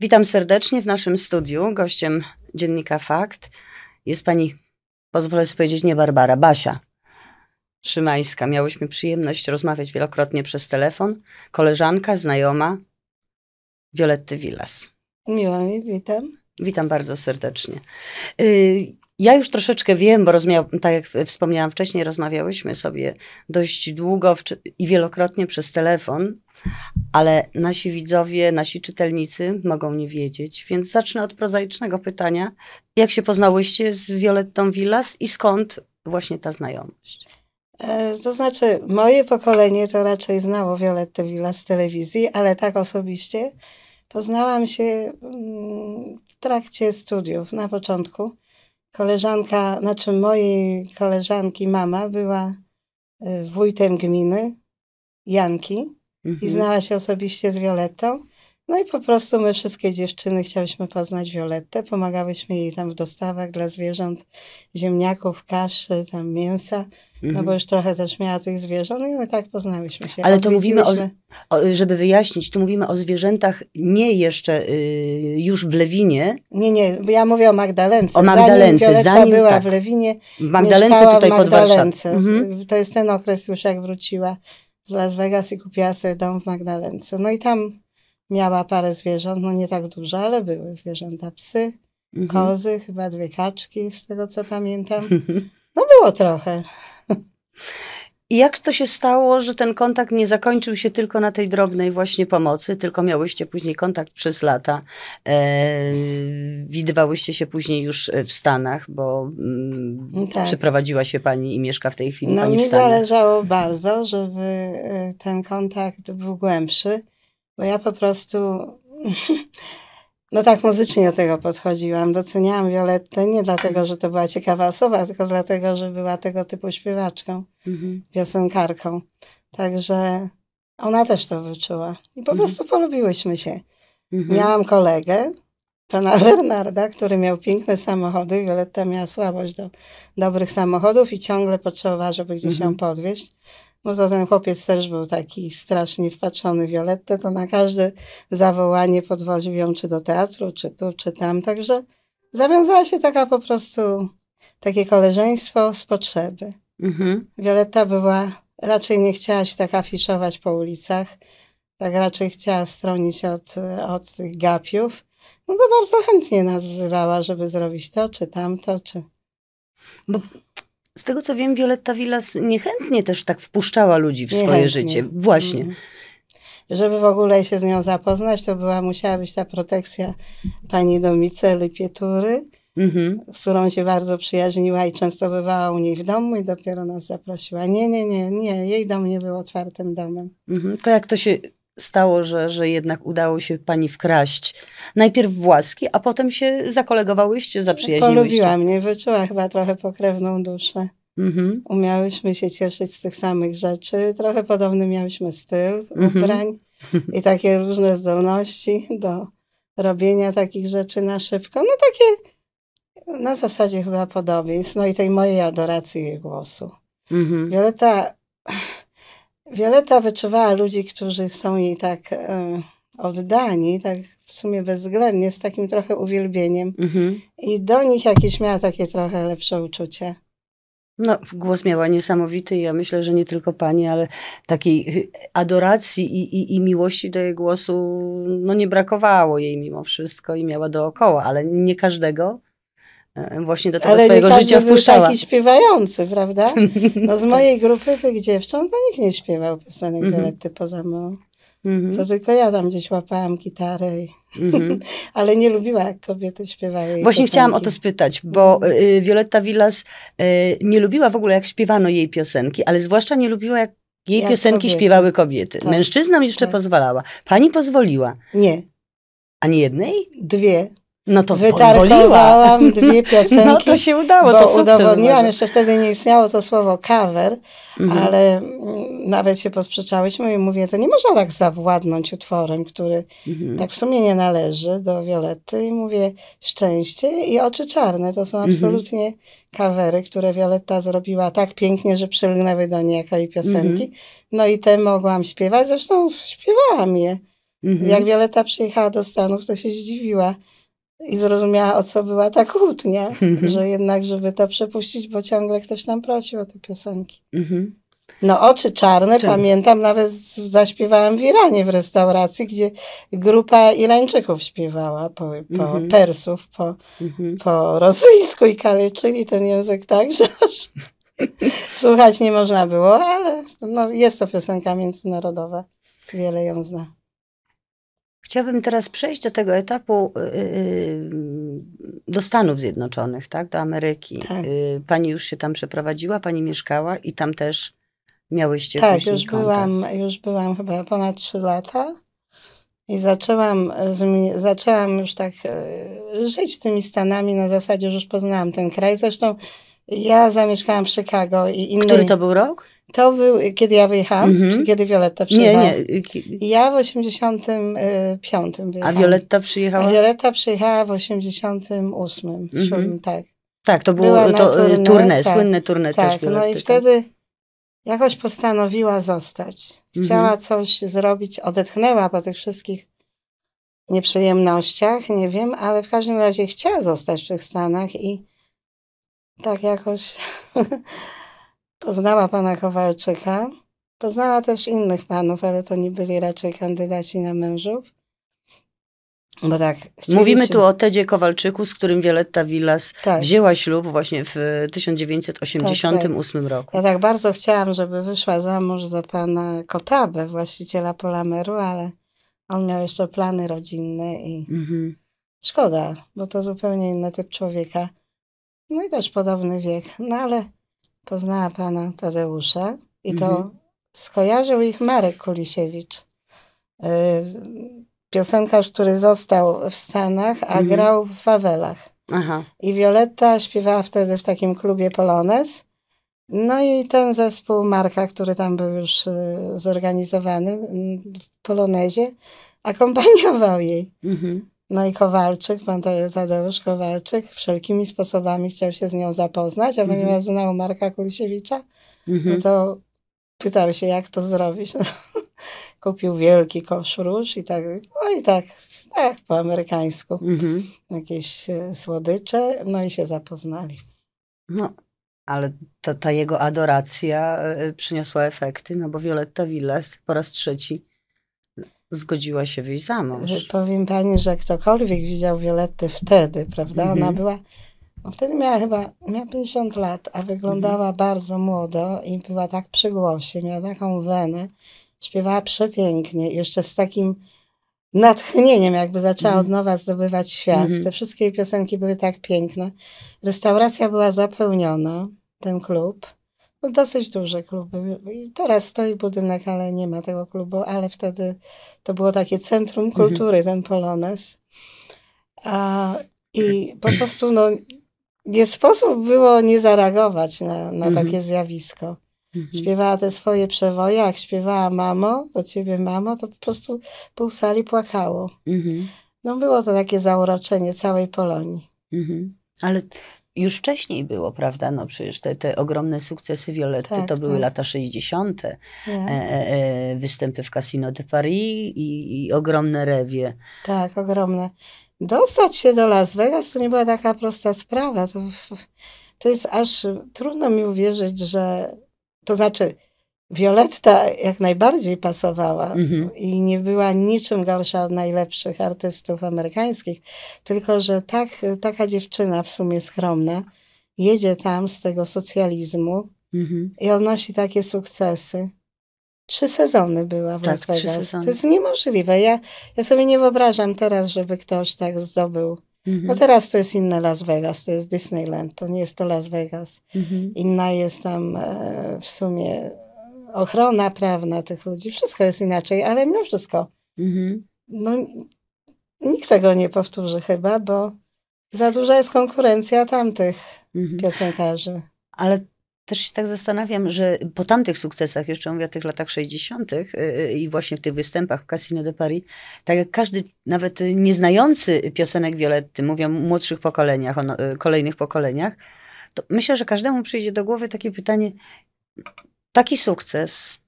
Witam serdecznie w naszym studiu. Gościem dziennika Fakt jest pani, pozwolę sobie powiedzieć, nie Barbara, Basia Szymańska. Miałyśmy przyjemność rozmawiać wielokrotnie przez telefon. Koleżanka, znajoma Violetty Villas. Miło mi, witam. Witam bardzo serdecznie. Y, ja już troszeczkę wiem, bo rozmiał, tak jak wspomniałam wcześniej, rozmawiałyśmy sobie dość długo i wielokrotnie przez telefon, ale nasi widzowie, nasi czytelnicy mogą nie wiedzieć, więc zacznę od prozaicznego pytania. Jak się poznałyście z Violettą Villas i skąd właśnie ta znajomość? E, to znaczy, moje pokolenie to raczej znało Violettę Villas z telewizji, ale tak osobiście poznałam się mm, w trakcie studiów na początku Koleżanka, znaczy mojej koleżanki mama była e, wójtem gminy Janki mhm. i znała się osobiście z Violetą. No i po prostu my wszystkie dziewczyny chciałyśmy poznać Violettę, pomagałyśmy jej tam w dostawach dla zwierząt, ziemniaków, kaszy, tam mięsa, mhm. no bo mhm. już trochę też miała tych zwierząt no i tak poznałyśmy się. Ale to mówimy o, o, żeby wyjaśnić, tu mówimy o zwierzętach nie jeszcze y, już w Lewinie. Nie, nie, ja mówię o Magdalence. O Magdalence, zanim, zanim była tak. w Lewinie, Magdalence tutaj w Magdalence. pod Warszawą. Mhm. To jest ten okres już jak wróciła z Las Vegas i kupiła sobie dom w Magdalence. No i tam Miała parę zwierząt, no nie tak dużo, ale były zwierzęta. Psy, mhm. kozy, chyba dwie kaczki, z tego co pamiętam. No było trochę. I jak to się stało, że ten kontakt nie zakończył się tylko na tej drobnej właśnie pomocy, tylko miałyście później kontakt przez lata, e, widywałyście się później już e, w Stanach, bo mm, tak. przeprowadziła się pani i mieszka w tej chwili no, pani w Stanach. No mi zależało bardzo, żeby e, ten kontakt był głębszy bo ja po prostu, no tak muzycznie do tego podchodziłam. Doceniałam Violettę nie dlatego, że to była ciekawa osoba, tylko dlatego, że była tego typu śpiewaczką, mhm. piosenkarką. Także ona też to wyczuła. I po mhm. prostu polubiłyśmy się. Mhm. Miałam kolegę, pana Bernarda, który miał piękne samochody. Violetta miała słabość do dobrych samochodów i ciągle potrzebowała, żeby gdzieś mhm. ją podwieźć no ten chłopiec też był taki strasznie wpatrzony w Violettę, to na każde zawołanie podwoził ją czy do teatru, czy tu, czy tam. Także zawiązała się taka po prostu takie koleżeństwo z potrzeby. Mhm. Violetta była, raczej nie chciała się tak afiszować po ulicach, tak raczej chciała stronić od, od tych gapiów. No to bardzo chętnie nas wzywała, żeby zrobić to, czy tamto, czy... Bo z tego co wiem, Violetta Villas niechętnie też tak wpuszczała ludzi w swoje życie. Właśnie. Mhm. Żeby w ogóle się z nią zapoznać, to była, musiała być ta protekcja pani Domiceli Pietury, mhm. z którą się bardzo przyjaźniła i często bywała u niej w domu i dopiero nas zaprosiła. Nie, nie, nie, nie, jej dom nie był otwartym domem. Mhm. To jak to się stało, że, że jednak udało się pani wkraść najpierw w łaski, a potem się zakolegowałyście, zaprzyjaźniłyście? Polubiła mnie, wyczuła chyba trochę pokrewną duszę. Mhm. Umiałyśmy się cieszyć z tych samych rzeczy. Trochę podobny miałyśmy styl mhm. ubrań i takie różne zdolności do robienia takich rzeczy na szybko. No takie na zasadzie chyba podobieństw. No i tej mojej adoracji jej głosu. Mhm. Wioleta Wioleta wyczuwała ludzi, którzy są jej tak e, oddani, tak w sumie bezwzględnie, z takim trochę uwielbieniem. Mhm. I do nich jakieś miała takie trochę lepsze uczucie. No, głos miała niesamowity ja myślę, że nie tylko pani, ale takiej y, adoracji i, i, i, miłości do jej głosu no, nie brakowało jej mimo wszystko i miała dookoła, ale nie każdego E, właśnie do tego Ale swojego tak życia wpuszczała. Ale taki śpiewający, prawda? No z mojej grupy tych dziewcząt to nikt nie śpiewał piosenek mhm. Violetty poza mną. Mm -hmm. tylko ja tam gdzieś łapałam gitarę. I... Mm -hmm. Ale nie lubiła, jak kobiety śpiewały. Właśnie piosenki. chciałam o to spytać, bo Wioletta y, Violetta Villas y, nie lubiła w ogóle, jak śpiewano jej piosenki, ale zwłaszcza nie lubiła, jak jej jak piosenki kobiety. śpiewały kobiety. Tak. Mężczyznom jeszcze tak. pozwalała. Pani pozwoliła. Nie. Ani jednej? Dwie. No to Wytarkowałam dwie piosenki. No to się udało, bo to sukces udowodniłam, jeszcze wtedy nie istniało to słowo cover, mhm. ale mm, nawet się posprzechałyśmy i mówię, to nie można tak zawładnąć utworem, który mhm. tak w sumie nie należy do Violetty i mówię Szczęście i Oczy Czarne, to są mhm. absolutnie mhm. covery, które Violetta zrobiła tak pięknie, że przylgnęły do niej jako piosenki. Mhm. No i te mogłam śpiewać, zresztą śpiewałam je. Mhm. Jak Violetta przyjechała do Stanów, to się zdziwiła i zrozumiała, o co była ta kłótnia, mhm. że jednak, żeby to przepuścić, bo ciągle ktoś tam prosił o te piosenki. Mhm. No, oczy czarne, Czemu? pamiętam, nawet zaśpiewałam w Iranie w restauracji, gdzie grupa Irańczyków śpiewała po, po mm-hmm. Persów, po, mm-hmm. po rosyjsku i kaleczyli ten język tak, że aż słuchać nie można było, ale no, jest to piosenka międzynarodowa. Wiele ją zna. Chciałabym teraz przejść do tego etapu y, y, y, do Stanów Zjednoczonych, tak, do Ameryki. Tak. Pani już się tam przeprowadziła, pani mieszkała i tam też miałyście Tak, już byłam, już byłam chyba ponad 3 lata i zaczęłam, zaczęłam już tak żyć tymi Stanami na zasadzie, już poznałam ten kraj. Zresztą ja zamieszkałam w Chicago i inny... Który to był rok? To był, kiedy ja wyjechałam, mm -hmm. czy mhm. kiedy Wioletta przyjechała? Nie, nie. Ja w 85 y, wyjechałam. A Wioletta przyjechała? A Wioletta przyjechała w 88, mm -hmm. 7, tak. Tak, to było to, turnę, y, turnę tak, słynne turnę tak, też No i tak. wtedy jakoś postanowiła zostać. Mhm. Chciała mm -hmm. coś zrobić, odetchnęła po tych wszystkich nieprzyjemnościach, nie wiem, ale w każdym razie chciała zostać w tych Stanach i tak jakoś... Poznała pana Kowalczyka. Poznała też innych panów, ale to nie byli raczej kandydaci na mężów. Bo tak, Mówimy tu o Tedzie Kowalczyku, z którym Violetta Villas tak. wzięła ślub właśnie w 1988 tak, tak. roku. Ja tak bardzo chciałam, żeby wyszła za mąż za pana Kotabę, właściciela Polameru, ale on miał jeszcze plany rodzinne i mhm. szkoda, bo to zupełnie inny typ człowieka. No i też podobny wiek, no ale poznała pana Tadeusza i to mhm. skojarzył ich Marek Kulisiewicz. Y, piosenkarz, który został w Stanach, a mhm. grał w Wawelach. Aha. I Violetta śpiewała wtedy w takim klubie Polones. No i ten zespół Marka, który tam był już y, zorganizowany y, w Polonezie, akompaniował jej. Mhm. No i Kowalczyk, pan Tadeusz Kowalczyk, wszelkimi sposobami chciał się z nią zapoznać, a mm -hmm. ponieważ mhm. znał Marka Kulisiewicza, mm -hmm. no mhm. to pytał się, jak to zrobić. No, kupił wielki kosz róż i tak, no i tak, tak po amerykańsku. Mm -hmm. Jakieś e, słodycze, no i się zapoznali. No, ale ta, ta jego adoracja e, przyniosła efekty, no bo Violetta Villas po raz trzeci zgodziła się wyjść za mąż. Powiem pani, że ktokolwiek widział Violetty wtedy, prawda? Mhm. Ona była, no wtedy miała chyba, miała 50 lat, a wyglądała mhm. bardzo młodo i była tak przy głosie, miała taką wenę, śpiewała przepięknie, jeszcze z takim natchnieniem, jakby zaczęła mhm. od nowa zdobywać świat. Mhm. Te wszystkie piosenki były tak piękne. Restauracja była zapełniona, ten klub no dosyć duże kluby. I teraz stoi budynek, ale nie ma tego klubu, ale wtedy to było takie centrum mhm. kultury, ten Polones. A, I po prostu no, nie sposób było nie zareagować na, na mhm. takie zjawisko. Mhm. Śpiewała te swoje przewoje, jak śpiewała mamo, do ciebie mamo, to po prostu pół sali płakało. No było to takie zauroczenie całej Polonii. Ale już wcześniej było, prawda? No przecież te, te ogromne sukcesy Violetty tak, to były tak. lata 60., tak. e, e, e, występy w Casino de Paris i, i ogromne rewie. Tak, ogromne. Dostać się do Las Vegas to nie była taka prosta sprawa. To, to jest aż trudno mi uwierzyć, że to znaczy Violetta jak najbardziej pasowała mhm. i nie była niczym gorsza od najlepszych artystów amerykańskich, tylko że tak, taka dziewczyna w sumie skromna jedzie tam z tego socjalizmu mhm. i odnosi takie sukcesy. Trzy sezony była w tak, Las Vegas. To jest niemożliwe. Ja, ja sobie nie wyobrażam teraz, żeby ktoś tak zdobył. Mhm. No teraz to jest inne Las Vegas, to jest Disneyland, to nie jest to Las Vegas. Mhm. Inna jest tam e, w sumie ochrona prawna tych ludzi, wszystko jest inaczej, ale mimo wszystko. Mhm. No, nikt tego nie powtórzy chyba, bo za duża jest konkurencja tamtych mhm. piosenkarzy. Ale też się tak zastanawiam, że po tamtych sukcesach, jeszcze mówię o tych latach 60. Y, y, i właśnie w tych występach w Casino de Paris, tak jak każdy, nawet nieznający piosenek Violetty, mówią o młodszych pokoleniach, o no, y, kolejnych pokoleniach, to myślę, że każdemu przyjdzie do głowy takie pytanie, taki sukces,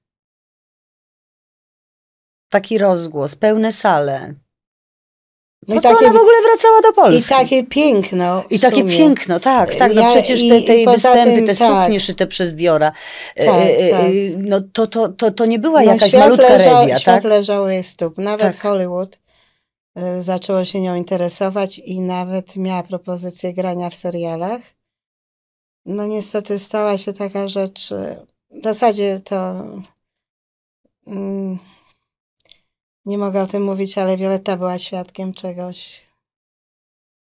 taki rozgłos, pełne sale. No po I co takie, ona w ogóle wracała do Polski? I takie piękno. I takie sumie. piękno, tak, tak. No ja, przecież te, te występy, tym, te tak. suknie szyte przez Diora, e, tak, e, e, tak. no to, to, to, to nie była no, jakaś malutka leżał, rewia, tak? Świat leżał jej stóp. Nawet tak. Hollywood e, zaczęło się nią interesować i nawet miała propozycję grania w serialach. No niestety stała się taka rzecz e, w zasadzie to mm, nie mogę o tym mówić, ale Violetta była świadkiem czegoś,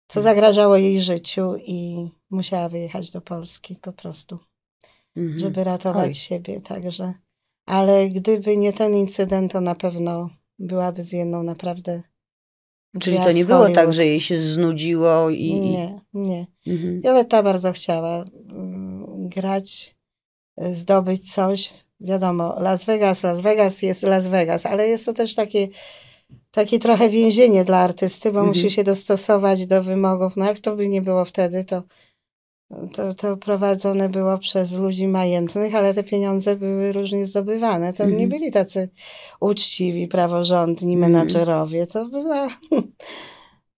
co hmm. zagrażało jej życiu i musiała wyjechać do Polski po prostu, mhm. żeby ratować Oj. siebie. Także, ale gdyby nie ten incydent, to na pewno byłaby z jedną naprawdę. Czyli to nie było tak, że jej się znudziło i. Nie, nie. Mhm. Violetta bardzo chciała mm, grać zdobyć coś. Wiadomo, Las Vegas, Las Vegas jest Las Vegas, ale jest to też takie, takie trochę więzienie dla artysty, bo mhm. musi się dostosować do wymogów. No jak to by nie było wtedy, to, to, to prowadzone było przez ludzi majętnych, ale te pieniądze były różnie zdobywane. To nie mhm. byli tacy uczciwi, praworządni mm. menadżerowie. To była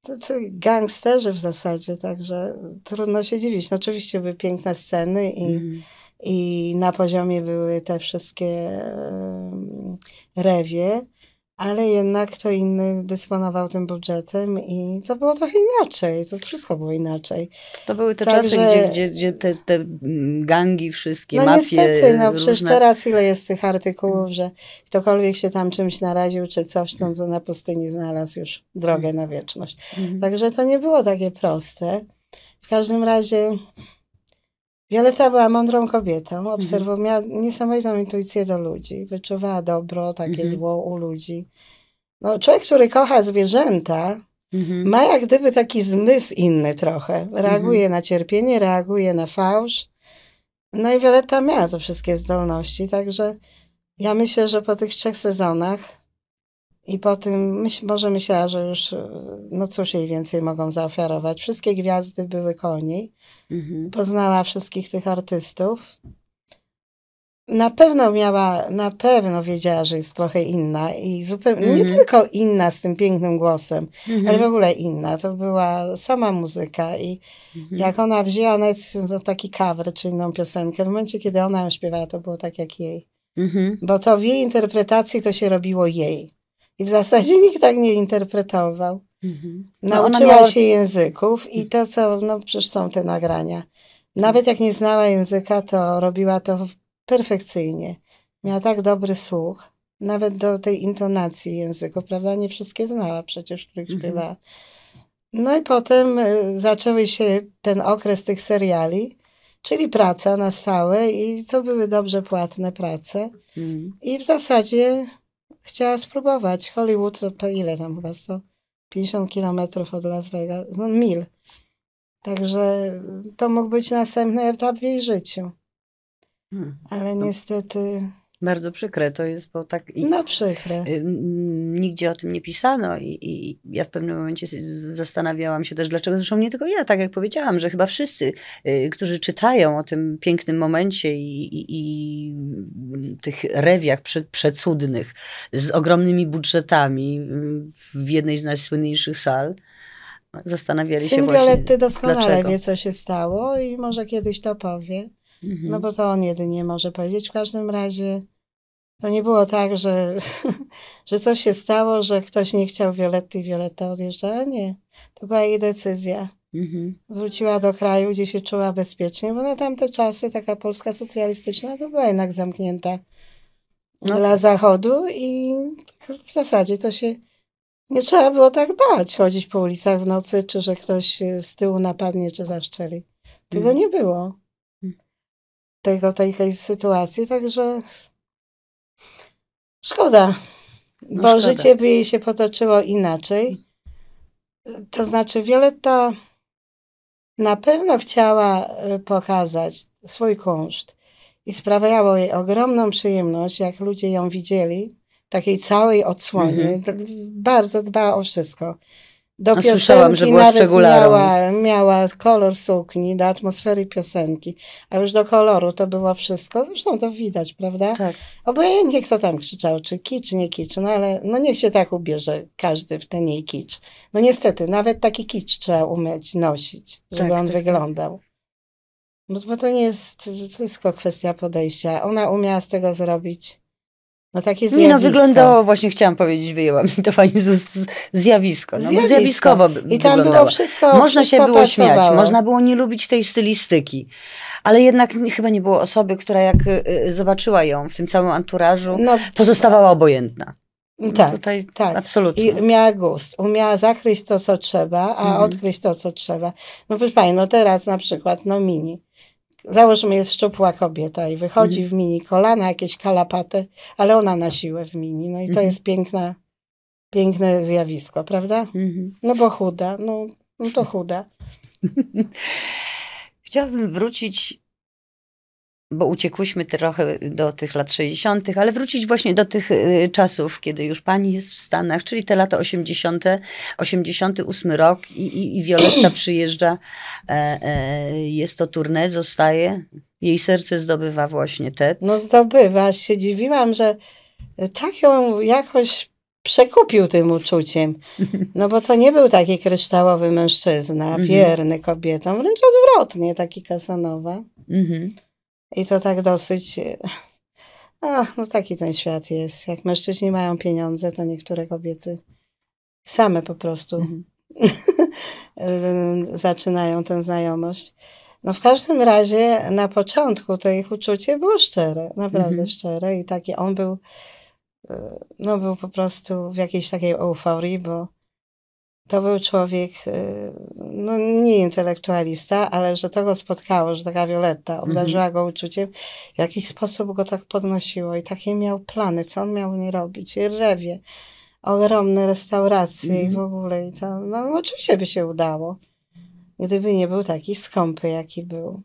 to, to gangsterzy w zasadzie, także trudno się dziwić. No, oczywiście były piękne sceny i mhm i na poziomie były te wszystkie rewie, ale jednak kto inny dysponował tym budżetem i to było trochę inaczej, to wszystko było inaczej. To były te Także, czasy, gdzie, gdzie, gdzie te, te, mm, gangi wszystkie, no mafie niestety, no różne. przecież teraz ile jest tych artykułów, mm. że ktokolwiek się tam czymś naraził czy coś, to, to mm. na pustyni znalazł już drogę na wieczność. Także to nie było takie proste. W każdym razie Wioleta była mądrą kobietą, mhm. obserwowała, miała niesamowitą intuicję do ludzi, wyczuwała dobro, takie mhm. zło u ludzi. No, człowiek, który kocha zwierzęta, Mhm. ma jak gdyby taki zmysł inny trochę. Reaguje mhm. na cierpienie, reaguje na fałsz. No i Wioletta miała te wszystkie zdolności, także ja myślę, że po tych trzech sezonach i po tym myśl, może myślała, że już e, no cóż jej więcej mogą zaofiarować. Wszystkie gwiazdy były koło niej. Mhm. Poznała wszystkich tych artystów. Na pewno miała, na pewno wiedziała, że jest trochę inna i zupełnie, mhm. nie tylko inna z tym pięknym głosem, mhm. ale w ogóle inna. To była sama muzyka i mhm. jak ona wzięła nawet no, taki cover czy inną piosenkę, w momencie, kiedy ona ją śpiewała, to było tak jak jej. Mhm. Bo to w jej interpretacji to się robiło jej. I w zasadzie nikt tak nie interpretował. Mhm. No, Nauczyła miała... się języków i to, co, no przecież są te nagrania. Nawet jak nie znała języka, to robiła to perfekcyjnie. Miała tak dobry słuch, nawet do tej intonacji języku, prawda? Nie wszystkie znała przecież, których mhm. śpiewała. No i potem y, zaczęły się ten okres tych seriali, czyli praca na stałe i to były dobrze płatne prace. Mhm. I w zasadzie chciała spróbować. Hollywood, to ile tam chyba, 50 kilometrów od Las Vegas, no mil. Także to mógł być następny etap w jej życiu. Hmm. Ale niestety bardzo przykre to jest, bo tak... no przykre. Y, nigdzie o tym nie pisano i, i, ja w pewnym momencie zastanawiałam się też, dlaczego, zresztą nie tylko ja, tak jak powiedziałam, że chyba wszyscy, y, którzy czytają o tym pięknym momencie i, i, i tych rewiach przecudnych z ogromnymi budżetami y, w jednej z najsłynniejszych sal, zastanawiali Syn się ty doskonale dlaczego. wie, co się stało i może kiedyś to powie. Mhm. No bo to on jedynie może powiedzieć. W każdym razie to nie było tak, że, że coś się stało, że ktoś nie chciał Violetty i Violetta odjeżdża. Nie, to była jej decyzja. Mhm. Wróciła do kraju, gdzie się czuła bezpiecznie, bo na tamte czasy taka Polska socjalistyczna to była jednak zamknięta no. dla tak. Zachodu i w zasadzie to się nie trzeba było tak bać, chodzić po ulicach w nocy, czy że ktoś z tyłu napadnie, czy zaszczeli. Tego mhm. nie było. Mhm. Tego, tej, tej sytuacji, także Szkoda, no bo szkoda. życie by jej się potoczyło inaczej. To znaczy, Wioletta na pewno chciała e, pokazać swój kunszt i sprawiało jej ogromną przyjemność, jak ludzie ją widzieli, takiej całej odsłonie. Mm -hmm. Bardzo dbała o wszystko do no, piosenki słyszałam, że była szczególarą. Miała, miała kolor sukni, do atmosfery piosenki, a już do koloru to było wszystko. Zresztą to widać, prawda? Tak. Obojętnie kto tam krzyczał, czy kicz, nie kicz, no ale no niech się tak ubierze każdy w ten jej kicz. No niestety, nawet taki kicz trzeba umieć nosić, żeby tak, on tak, tak. wyglądał. Bo, bo to nie jest, wszystko tylko kwestia podejścia. Ona umiała z tego zrobić no takie zjawisko. Nie no, wyglądało, właśnie chciałam powiedzieć, wyjęła mi to pani z zjawisko. No, zjawisko. Zjawiskowo I tam wyglądało. było wszystko Można wszystko się było pasowało. śmiać, można było nie lubić tej stylistyki. Ale jednak chyba nie było osoby, która jak y, y, zobaczyła ją w tym całym anturażu, no, pozostawała obojętna. No, tak, Tutaj tak. Absolutnie. I miała gust, umiała zakryć to, co trzeba, a mhm. odkryć to, co trzeba. No proszę pani, no teraz na przykład, no mini. Załóżmy, jest szczupła kobieta i wychodzi mhm. w mini kolana, jakieś kalapaty, ale ona na siłę w mini. No i to mhm. jest piękne piękne zjawisko, prawda? Mhm. No bo chuda, no, no to chuda. Chciałabym wrócić bo uciekłyśmy trochę do tych lat 60., ale wrócić właśnie do tych y, czasów, kiedy już pani jest w Stanach, czyli te lata 80., 88 rok i, i, i Violetta przyjeżdża, e, e, jest to tournée, zostaje, jej serce zdobywa właśnie te. No zdobywa, się dziwiłam, że tak ją jakoś przekupił tym uczuciem. No bo to nie był taki kryształowy mężczyzna, mhm. wierny kobietom, wręcz odwrotnie, taki Kasanowa. Mhm. I to tak dosyć. E, a, no taki ten świat jest. Jak mężczyźni mają pieniądze, to niektóre kobiety same po prostu mhm. zaczynają tę znajomość. No w każdym razie na początku to ich uczucie było szczere, naprawdę mhm. szczere i taki on był, e, no był po prostu w jakiejś takiej euforii, bo to był człowiek, y, no nie intelektualista, ale że to go spotkało, że taka Violetta mhm. obdarzyła go uczuciem, w jakiś sposób go tak podnosiło i takie miał plany, co on miał nie robić. I rewie, ogromne restauracje mm. i mhm. w ogóle. I to, no oczywiście by się udało, gdyby nie był taki skąpy, jaki był.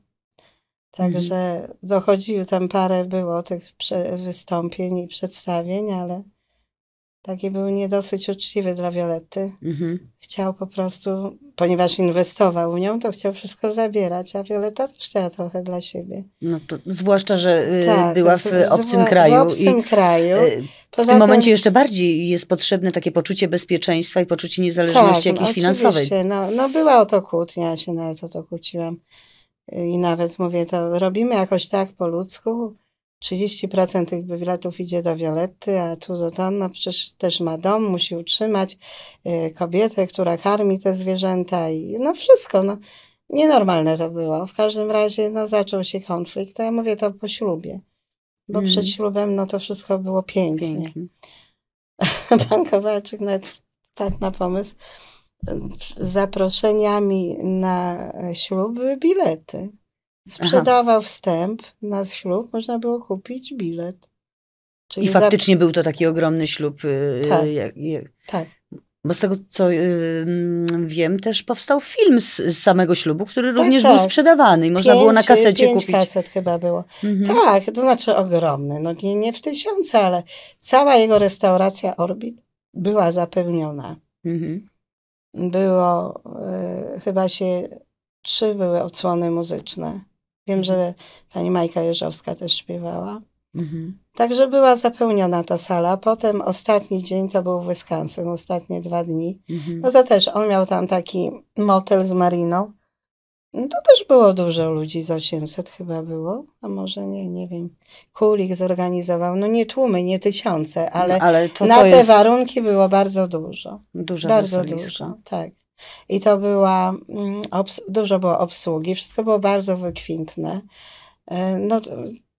Także mm. dochodziły tam parę było tych wystąpień i przedstawień, ale taki był nie uczciwy dla Violetty. Mhm. Chciał po prostu, ponieważ inwestował w nią, to chciał wszystko zabierać, a Violetta też chciała trochę dla siebie. No to zwłaszcza, że y, tak, była w obcym kraju. Y, w obcym i kraju. w tym momencie jeszcze bardziej jest potrzebne takie poczucie bezpieczeństwa i poczucie niezależności tak, jakiejś finansowej. No, no była o to kłótnia, ja się nawet o to kłóciłam. Y, I nawet mówię, to robimy jakoś tak po ludzku, 30% tych biletów idzie do Violetty, a cudzotanna przecież też ma dom, musi utrzymać y, kobietę, która karmi te zwierzęta i no wszystko. No, nienormalne to było. W każdym razie no, zaczął się konflikt, a ja mówię to po ślubie, bo mm. przed ślubem no to wszystko było pięknie. pięknie. Pan Kowalczyk nawet wpadł na pomysł y, z zaproszeniami na y, ślub bilety. Sprzedawał Aha. wstęp na ślub, można było kupić bilet. Czyli I faktycznie za... był to taki ogromny ślub. Y, tak. Y, tak. Bo z tego, co y, mm, wiem, też powstał film z, z samego ślubu, który tak, również tak. był tak. sprzedawany i można pięć, było na kasecie pięć kupić. kaset chyba było. Mhm. Tak, to znaczy ogromny. No nie, nie w tysiące, ale cała jego restauracja Orbit była zapełniona. Mhm. Było, y, chyba się, trzy były odsłony muzyczne. Wiem, że mhm. pani Majka Jeżowska też śpiewała. Mhm. Także była zapełniona ta sala. Potem ostatni dzień to był w Wisconsin, ostatnie dwa dni. Mhm. No to też on miał tam taki motel z mariną. No to też było dużo ludzi, z 800 chyba było, a może nie, nie wiem. Kulik zorganizował, no nie tłumy, nie tysiące, no, ale, no, ale to, na te warunki było bardzo dużo. Dużo bardzo weselisko. dużo, tak. I to była, mm, dużo było obsługi, wszystko było bardzo wykwintne. E, no,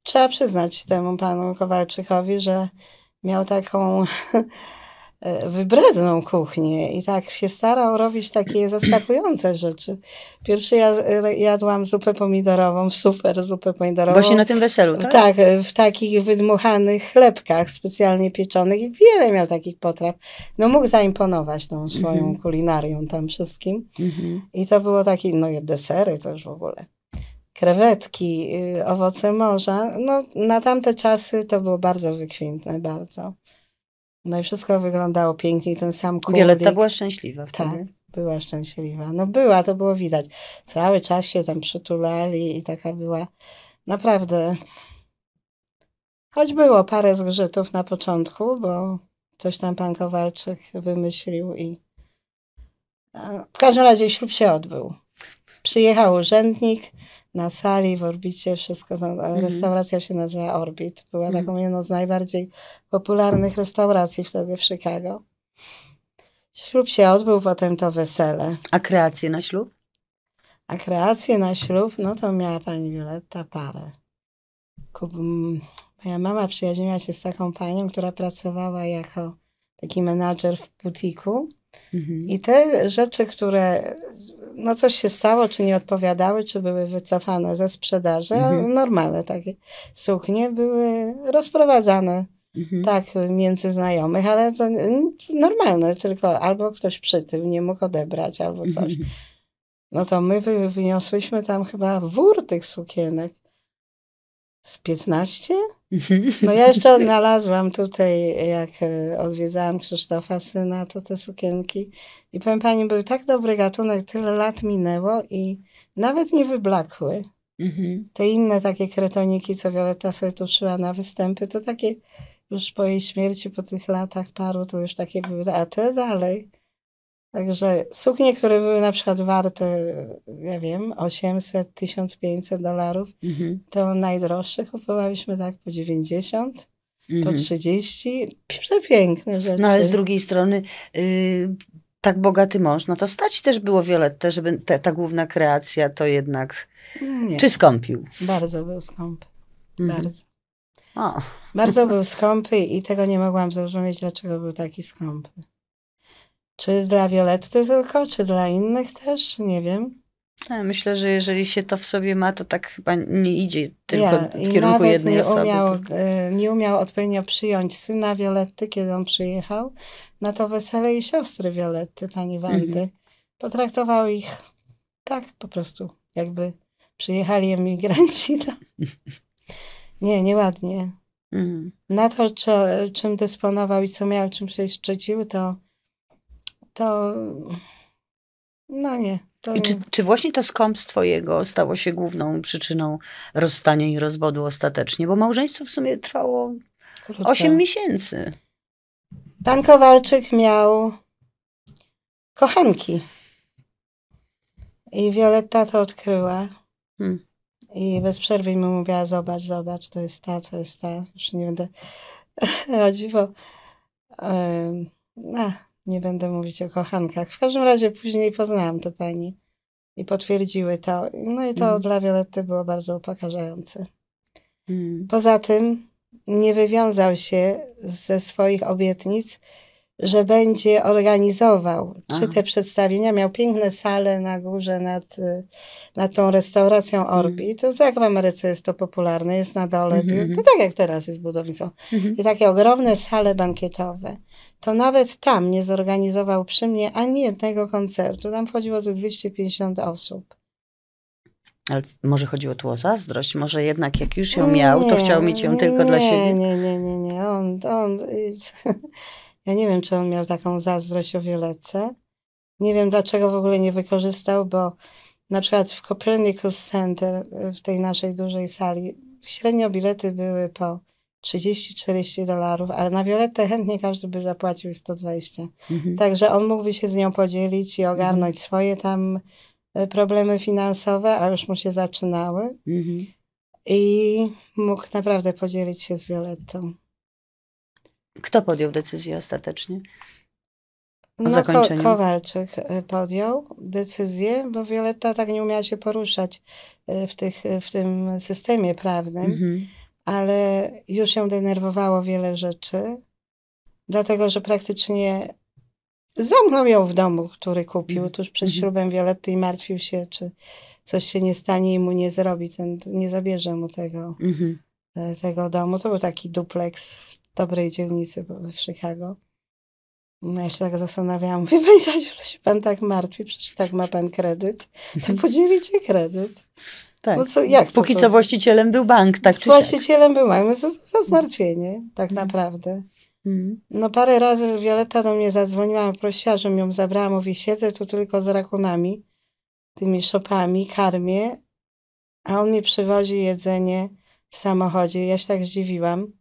trzeba przyznać temu panu Kowalczykowi, że miał taką E, wybredną kuchnię i tak się starał robić takie zaskakujące rzeczy. Pierwszy ja e, jadłam zupę pomidorową, super zupę pomidorową. Właśnie na tym weselu, tak? Tak, e, w takich wydmuchanych chlebkach specjalnie pieczonych i wiele miał takich potraw. No mógł zaimponować tą swoją mhm. kulinarią tam wszystkim. Mhm. I to było takie, no i desery to już w ogóle krewetki, y, owoce morza. No, na tamte czasy to było bardzo wykwintne, bardzo. No i wszystko wyglądało pięknie ten sam kubik. Wioletta była szczęśliwa tak, wtedy. Tak, była szczęśliwa. No była, to było widać. Cały czas się tam przytulali i taka była naprawdę... Choć było parę zgrzytów na początku, bo coś tam pan Kowalczyk wymyślił i... W każdym razie ślub się odbył. Przyjechał urzędnik na sali, w orbicie, wszystko. Mhm. Restauracja się nazywa Orbit. Była mhm. taką jedną z najbardziej popularnych restauracji wtedy w Chicago. Ślub się odbył, potem to wesele. A kreacje na ślub? A kreacje na ślub, no to miała pani Violetta parę. Moja mama przyjaźniła się z taką panią, która pracowała jako taki menadżer w butiku. Mhm. I te rzeczy, które no coś się stało, czy nie odpowiadały, czy były wycofane ze sprzedaży. Mhm. Normalne takie suknie były rozprowadzane. Mhm. Tak, między znajomych, ale to normalne, tylko albo ktoś przy tym nie mógł odebrać, albo coś. Mhm. No to my wyniosłyśmy tam chyba wór tych sukienek. Z 15? No ja jeszcze odnalazłam tutaj, jak e, odwiedzałam Krzysztofa, syna, to te sukienki. I powiem pani, był tak dobry gatunek, tyle lat minęło i nawet nie wyblakły. Mhm. Te inne takie kretoniki, co Violetta sobie tuszyła na występy, to takie już po jej śmierci, po tych latach paru, to już takie były, a te dalej. Także suknie, które były na przykład warte, ja wiem, 800, 1500 dolarów, mhm. to najdroższe kupowałyśmy tak po 90, po 30. Mhm. Przepiękne rzeczy. No ale z drugiej strony y, tak bogaty mąż, no to stać też było Violette, żeby te, ta główna kreacja to jednak... Nie. Czy skąpił? Bardzo był skąpy. Mhm. Bardzo. O. Bardzo był skąpy i tego nie mogłam zrozumieć, dlaczego był taki skąpy. Czy dla Violetty tylko, czy dla innych też? Nie wiem. myślę, że jeżeli się to w sobie ma, to tak chyba nie idzie tylko ja, w kierunku jednej nie osoby. Umiał, y, Nie umiał odpowiednio przyjąć syna Violetty, kiedy on przyjechał, na to wesele i siostry Violetty, pani Wandy. Mhm. Potraktował ich tak po prostu, jakby przyjechali emigranci. No. Nie, nieładnie. Mhm. Na to, czym dysponował i co miał, czym się szczycił, to to no nie. To... Czy, czy, właśnie to skąpstwo jego stało się główną przyczyną rozstania i rozwodu ostatecznie? Bo małżeństwo w sumie trwało Krótko. 8 miesięcy. Pan Kowalczyk miał kochanki. I Wioletta to odkryła. Hmm. I bez przerwy mu mówiła, zobacz, zobacz, to jest ta, to jest ta. Już nie będę chodzić, bo... Um, nie będę mówić o kochankach. W każdym razie później poznałam to pani i potwierdziły to. No i to mm. dla Violetty było bardzo upokarzające. Mm. Poza tym nie wywiązał się ze swoich obietnic że będzie organizował Aha. czy te przedstawienia. Miał piękne sale na górze nad, y, nad tą restauracją mhm. Orbi. To tak w Ameryce jest to popularne, jest na dole. Mhm. mhm. To tak jak teraz jest budownicą. Mhm. I takie ogromne sale bankietowe. To nawet tam nie zorganizował przy mnie ani jednego koncertu. Tam wchodziło ze 250 osób. Ale może chodziło tu o zazdrość, może jednak jak już ją miał, nie, to chciał mieć ją tylko nie, dla siebie. Nie, nie, nie, nie. On, on y, Ja nie wiem, czy on miał taką zazdrość o Violetce. Nie wiem, dlaczego w ogóle nie wykorzystał, bo na przykład w Copernicus Center, w tej naszej dużej sali, średnio bilety były po 30-40 dolarów, ale na Violetę chętnie każdy by zapłacił 120. Mhm. Także on mógłby się z nią podzielić i ogarnąć mhm. swoje tam e, problemy finansowe, a już mu się zaczynały. Mhm. I mógł naprawdę podzielić się z Violetą. Kto podjął decyzję ostatecznie? O no, Kowalczyk y, podjął decyzję, bo Wioletta tak nie umiała się poruszać y, w, tych, y, w tym systemie prawnym, mhm. ale już ją denerwowało wiele rzeczy, dlatego że praktycznie zamknął ją w domu, który kupił mhm. tuż przed mhm. ślubem Violetty i martwił się, czy coś się nie stanie i mu nie zrobi, ten, nie zabierze mu tego, tego domu. To był taki dupleks dobrej dzielnicy w Chicago. No ja się tak zastanawiałam, mówię, panie Tadziu, się pan tak martwi, przecież tak ma pan kredyt, to mhm. podzielicie kredyt. Tak, Bo no co, jak póki co, to... właścicielem był bank, tak czy Właścicielem był bank, za, za mhm. zmartwienie, tak mhm. naprawdę. No parę razy Wioleta do mnie zadzwoniła, prosiła, żebym ją zabrała, mówi, siedzę tu tylko z rakunami, tymi szopami, karmię, a on mi przywozi jedzenie w samochodzie. Ja się tak zdziwiłam.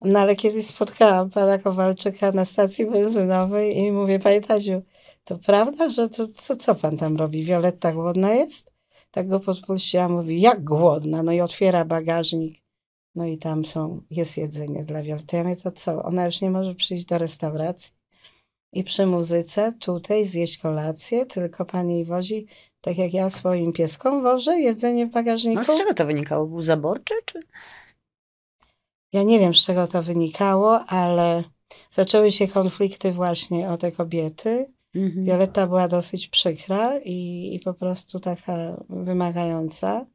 No ale kiedyś spotkałam pana Kowalczyka na stacji benzynowej i mówię, panie Tadziu, to prawda, że to co, co pan tam robi? Wioletta głodna jest? Tak go podpuściła, mówi, jak głodna? No i otwiera bagażnik. No i tam są, jest jedzenie dla Violetty. Ja mówię, to co, ona już nie może przyjść do restauracji i przy muzyce tutaj zjeść kolację, tylko pani wozi, tak jak ja swoim pieskom wożę, jedzenie w bagażniku. No, z czego to wynikało? Był zaborczy, czy? Ja nie wiem, z czego to wynikało, ale zaczęły się konflikty właśnie o te kobiety. Mhm. Violetta była dosyć przykra i, i po prostu taka wymagająca.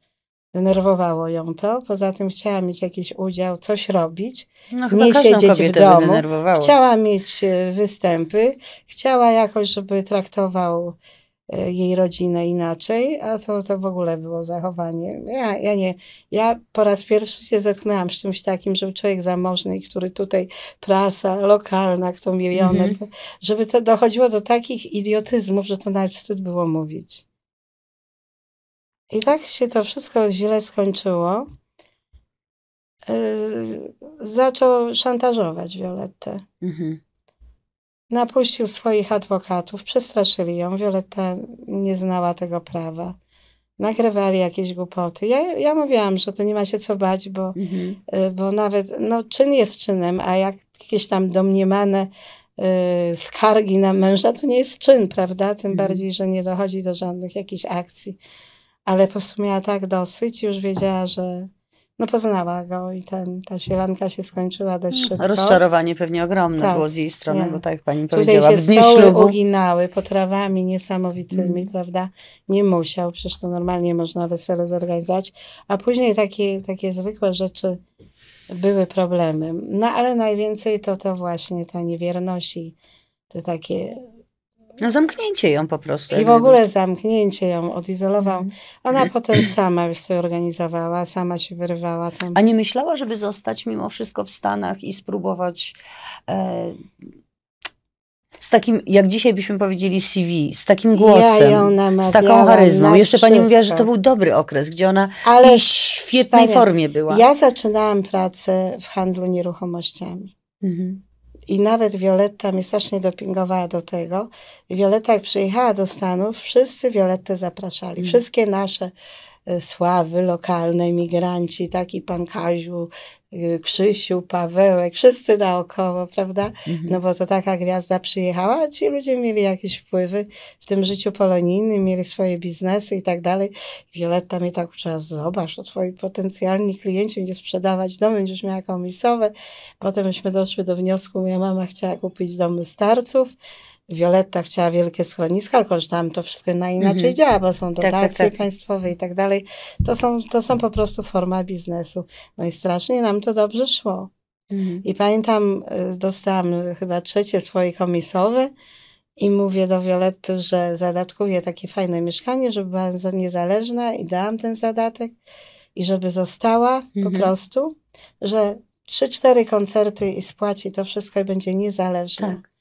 Denerwowało ją to. Poza tym chciała mieć jakiś udział, coś robić, no, nie siedzieć w domu. Chciała mieć e, występy, chciała jakoś, żeby traktował E, jej rodzinę inaczej, a to, to w ogóle było zachowanie. Ja, ja nie, ja po raz pierwszy się zetknęłam z czymś takim, żeby człowiek zamożny, który tutaj prasa lokalna, kto milioner, mm -hmm. żeby to dochodziło do takich idiotyzmów, że to nawet wstyd było mówić. I tak się to wszystko źle skończyło. Yy, zaczął szantażować Violettę. Mhm. Napuścił swoich adwokatów, przestraszyli ją. Violetta nie znała tego prawa. Nagrywali jakieś głupoty. Ja, ja mówiłam, że to nie ma się co bać, bo, mhm. Y, bo nawet no, czyn jest czynem, a jak jakieś tam domniemane y, skargi na męża, to nie jest czyn, prawda? Tym mhm. bardziej, że nie dochodzi do żadnych jakichś akcji. Ale po prostu miała tak dosyć, już wiedziała, że, no poznała go i ten, ta sielanka się skończyła dość mm, szybko. Rozczarowanie pewnie ogromne tak, było z jej strony, nie. bo tak jak pani powiedziała, z się w dni stoły uginały potrawami niesamowitymi, mm. prawda? Nie musiał, przecież to normalnie można wesele zorganizować. A później takie, takie zwykłe rzeczy były problemem. No ale najwięcej to to właśnie ta niewierność i te takie no zamknięcie ją po prostu. I w ogóle zamknięcie ją, odizolował. Ona mhm. potem sama już sobie organizowała, sama się wyrywała tam. A nie myślała, żeby zostać mimo wszystko w Stanach i spróbować e, z takim, jak dzisiaj byśmy powiedzieli CV, z takim głosem, ja z taką charyzmą. Jeszcze pani mówiła, że to był dobry okres, gdzie ona Ale w świetnej formie była. Ja zaczynałam pracę w handlu nieruchomościami. Mhm. I nawet Wioletta mnie strasznie dopingowała do tego. Wioletta, jak przyjechała do Stanów, wszyscy Wiolettę zapraszali. Mhm. Wszystkie nasze E, sławy lokalnej, migranci, taki pan Kaziu, e, Krzysiu, Pawełek, wszyscy naokoło, prawda? Mhm. No bo to taka gwiazda przyjechała, a ci ludzie mieli jakieś wpływy w tym życiu polonijnym, mieli swoje biznesy i tak dalej. Wioletta mnie tak uczyła, zobacz, to twoi potencjalni klienci będzie sprzedawać dom, będziesz miała komisowe. Potem myśmy doszły do wniosku, moja mama chciała kupić domy starców, Wioletta chciała wielkie schroniska, tylko że tam to wszystko na inaczej mhm. działa, bo są tak, dotacje tak, tak, tak. państwowe i tak dalej. To są, to są po prostu forma biznesu. No i strasznie nam to dobrze szło. Mhm. I pamiętam, y, dostałam chyba trzecie swoje komisowe i mówię do Wioletty, że zadatkuję takie fajne mieszkanie, żeby była niezależna i dałam ten zadatek i żeby została po mhm. prostu, że trzy, cztery koncerty i spłaci to wszystko i będzie niezależna. Tak.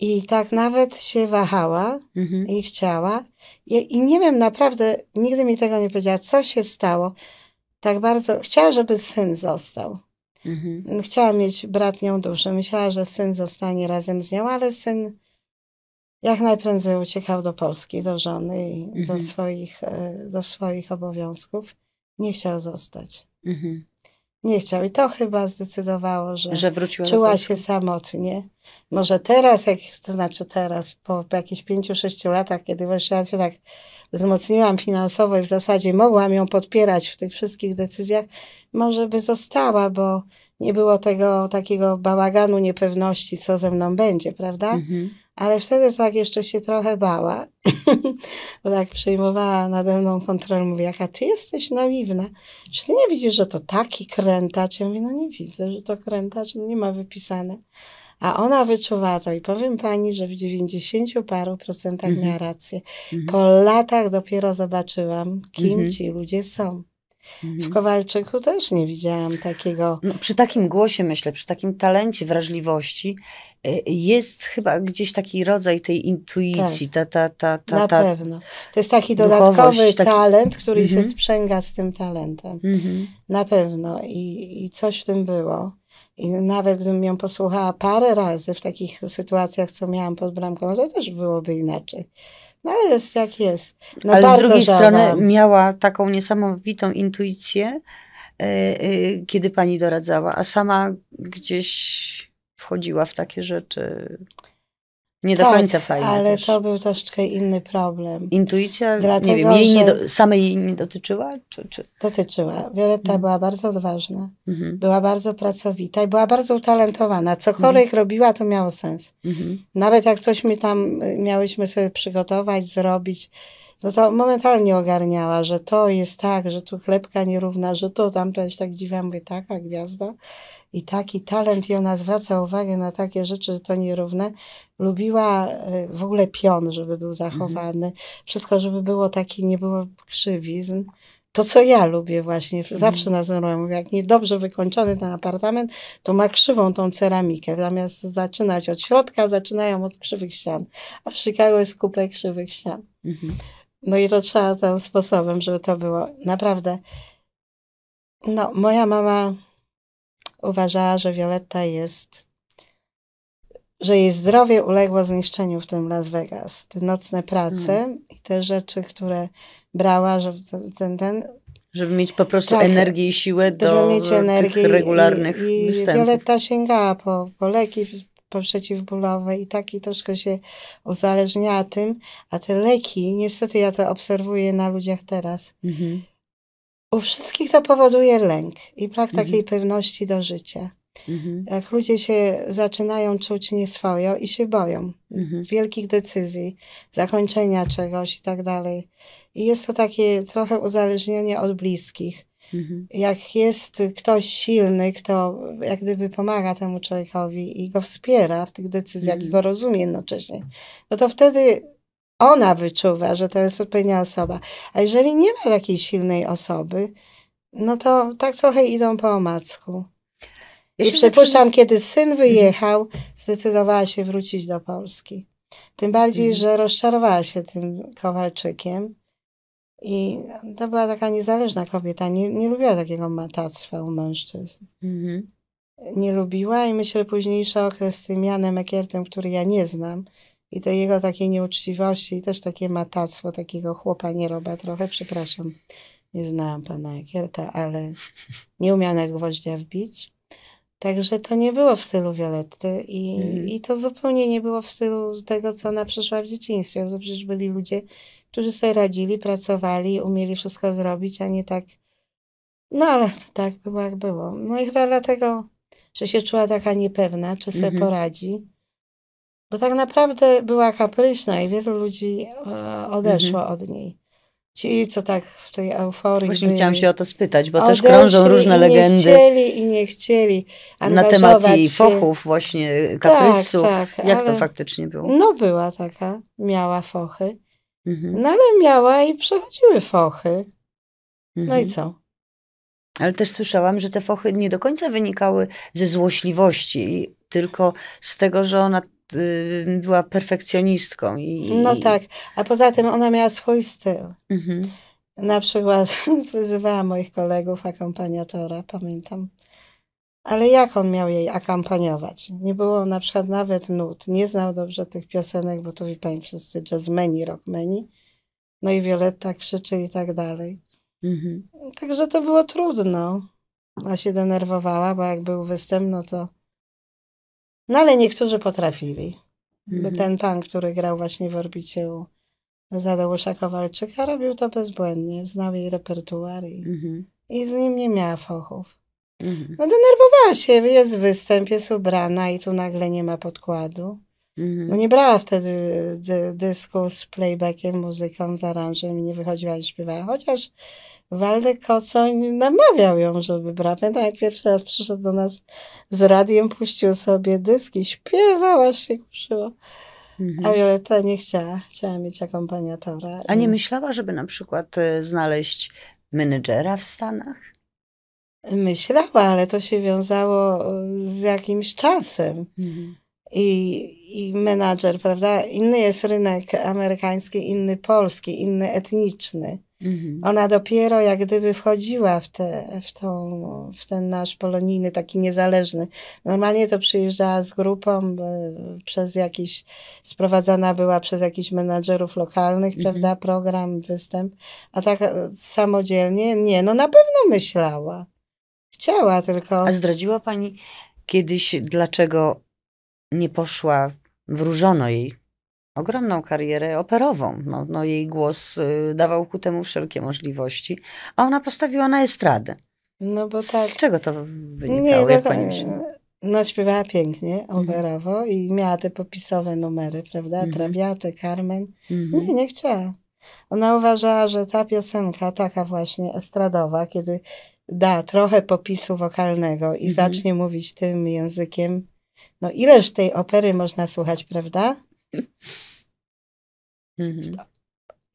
I tak nawet się wahała mhm. i chciała. I, I, nie wiem, naprawdę, nigdy mi tego nie powiedziała, co się stało. Tak bardzo chciała, żeby syn został. Mhm. Chciała mieć bratnią duszę. Myślała, że syn zostanie razem z nią, ale syn jak najprędzej uciekał do Polski, do żony i mhm. do, swoich, e, do swoich obowiązków. Nie chciał zostać. Mhm. Nie chciał. I to chyba zdecydowało, że, że wróciła czuła się samotnie. Może teraz, jak, to znaczy teraz, po, po jakichś pięciu, sześciu latach, kiedy właśnie się tak wzmocniłam finansowo i w zasadzie mogłam ją podpierać w tych wszystkich decyzjach, może by została, bo nie było tego takiego bałaganu niepewności, co ze mną będzie, prawda? Mhm ale wtedy tak jeszcze się trochę bała, bo tak przejmowała nade mną kontrolę, mówi, jaka ty jesteś naiwna, czy ty nie widzisz, że to taki krętacz? Ja mówię, no nie widzę, że to krętacz, no nie ma wypisane. A ona wyczuwa to i powiem pani, że w 90 paru procentach mm -hmm. miała rację. Mm -hmm. Po latach dopiero zobaczyłam, kim mm -hmm. ci ludzie są. Mhm. W Kowalczyku też nie widziałam takiego. No, przy takim głosie, myślę, przy takim talencie, wrażliwości, y, jest chyba gdzieś taki rodzaj tej intuicji. Tak. Ta, ta, ta, Na pewno. To jest taki dodatkowy taki... talent, który mhm. się sprzęga z tym talentem. Mhm. Na pewno. I, I coś w tym było. I nawet gdybym ją posłuchała parę razy w takich sytuacjach, co miałam pod bramką, to też byłoby inaczej. No ale jest jak jest. No ale z drugiej żałam. strony miała taką niesamowitą intuicję, yy, yy, kiedy pani doradzała, a sama gdzieś wchodziła w takie rzeczy. Nie do tak, końca fajnie. Ale też. to był troszeczkę inny problem. Intuicja, Dlatego, nie wiem, jej nie do, samej jej nie dotyczyła? Czy, czy? Dotyczyła. Violetta mhm. była bardzo odważna, mhm. była bardzo pracowita i była bardzo utalentowana. Cokolwiek mhm. robiła, to miało sens. Mhm. Nawet jak coś my tam y, miałyśmy sobie przygotować, zrobić, no to momentalnie ogarniała, że to jest tak, że tu chlebka nierówna, że to tam też tak dziwia, mówię, taka gwiazda i taki talent i ona zwraca uwagę na takie rzeczy, że to nierówne. Lubiła e, w ogóle pion, żeby był zachowany, mhm. wszystko, żeby było takie, nie było krzywizn. To, co ja lubię właśnie, zawsze mhm. na mówię, jak niedobrze wykończony ten apartament, to ma krzywą tą ceramikę, zamiast zaczynać od środka, zaczynają od krzywych ścian, a w Chicago jest kupę krzywych ścian. Mhm. No i to trzeba tym sposobem, żeby to było. Naprawdę, no, moja mama uważała, że Violetta jest, że jej zdrowie uległo zniszczeniu w tym Las Vegas. Te nocne prace hmm. i te rzeczy, które brała, żeby ten, ten, ten żeby mieć po prostu tak, energię i siłę do mieć tych regularnych i, i występów. Violetta sięgała po, po leki po przeciwbólowe i tak i troszkę się uzależniała tym, a te leki, niestety ja to obserwuję na ludziach teraz, mhm. U wszystkich to powoduje lęk i brak mhm. takiej pewności do życia. Mhm. Jak ludzie się zaczynają czuć nieswojo i się boją mhm. wielkich decyzji, zakończenia czegoś i tak dalej. I jest to takie trochę uzależnienie od bliskich. Mhm. Jak jest ktoś silny, kto jak gdyby pomaga temu człowiekowi i go wspiera w tych decyzjach i mhm. go rozumie jednocześnie, no to wtedy ona wyczuwa, że to jest odpowiednia osoba. A jeżeli nie ma takiej silnej osoby, no to tak trochę idą po omacku. Ja I przypuszczam, przez... kiedy syn mhm. wyjechał, zdecydowała się wrócić do Polski. Tym bardziej, mhm. że rozczarowała się tym Kowalczykiem. I to była taka niezależna kobieta. Nie, nie lubiła takiego matactwa u mężczyzn. Mhm. Nie lubiła i myślę, że późniejszy okres z tym Janem Ekiertem, który ja nie znam, i tej jego takiej nieuczciwości i też takie matactwo takiego chłopa nieroba trochę, przepraszam. Nie znałam pana Egierta, ale nie umiał nawet gwoździa wbić. Także to nie było w stylu Violetty i, mm. i to zupełnie nie było w stylu tego, co ona przeszła w dzieciństwie. To przecież byli ludzie, którzy sobie radzili, pracowali, umieli wszystko zrobić, a nie tak. No ale tak było, jak było. No i chyba dlatego, że się czuła taka niepewna, czy sobie mm -hmm. poradzi bo tak naprawdę była kapryśna i wielu ludzi e, odeszło mhm. od niej. Ci, co tak w tej euforii. Właśnie byli, chciałam się o to spytać, bo też krążą różne legendy. Nie chcieli i nie chcieli. Na temat jej fochów, właśnie e, tak, kaprysów. Tak, tak, Jak to faktycznie było? No, była taka, miała fochy. Mhm. No ale miała i przechodziły fochy. Mhm. No i mhm. co? Ale też słyszałam, że te fochy nie do końca wynikały ze złośliwości, tylko z tego, że ona Y, była perfekcjonistką. I, no tak, a poza tym ona miała swój styl. Mhm. Na przykład wyzywała moich kolegów akompaniatora, pamiętam. Ale jak on miał jej akompaniować? Nie było na przykład nawet nut. Nie znał dobrze tych piosenek, bo to wie pani wszyscy jazzmeni, rockmeni. No i Violetta krzyczy i tak dalej. Mhm. Także to było trudno. Ona się denerwowała, bo jak był występ, no to no ale niektórzy potrafili. Mhm. Ten pan, który grał właśnie w orbicie u Zadeusza Kowalczyka, robił to bezbłędnie. Znał jej repertuar i, mhm. i z nim nie miała fochów. Mhm. No denerwowała się, jest występ, jest ubrana i tu nagle nie ma podkładu. Mhm. No nie brała wtedy dysku z playbackiem, muzyką, z aranżem i nie wychodziła i śpiewała. Chociaż Waldek kocon namawiał ją, żeby brała. Pamiętam, jak pierwszy raz przyszedł do nas z radiem, puścił sobie dyski, śpiewała się, kuszyło. Mhm. A Violeta nie chciała, chciała mieć akompaniatora. A nie myślała, żeby na przykład e, znaleźć menedżera w Stanach? Myślała, ale to się wiązało e, z jakimś czasem. Mhm. I, i menadżer, prawda? Inny jest rynek amerykański, inny polski, inny etniczny. Mhm. Ona dopiero jak gdyby wchodziła w, te, w, tą, w ten nasz polonijny, taki niezależny. Normalnie to przyjeżdżała z grupą, e, przez jakiś, sprowadzana była przez jakichś menadżerów lokalnych, mhm. prawda, program, występ, a tak e, samodzielnie, nie, no na pewno myślała. Chciała tylko. A zdradziła pani kiedyś, dlaczego nie poszła, wróżono jej ogromną karierę operową. No, no jej głos y, dawał ku temu wszelkie możliwości, a ona postawiła na estradę. No bo tak. Z czego to wynikało, nie, jak tak, pani myśli? E, no śpiewała pięknie, mhm. operowo i miała te popisowe numery, prawda? Mhm. Trawiatę, Carmen. Mhm. Nie, nie chciała. Ona uważała, że ta piosenka, taka właśnie estradowa, kiedy da trochę popisu wokalnego i mhm. zacznie mówić tym językiem, no ileż tej opery można słuchać, prawda? Mhm.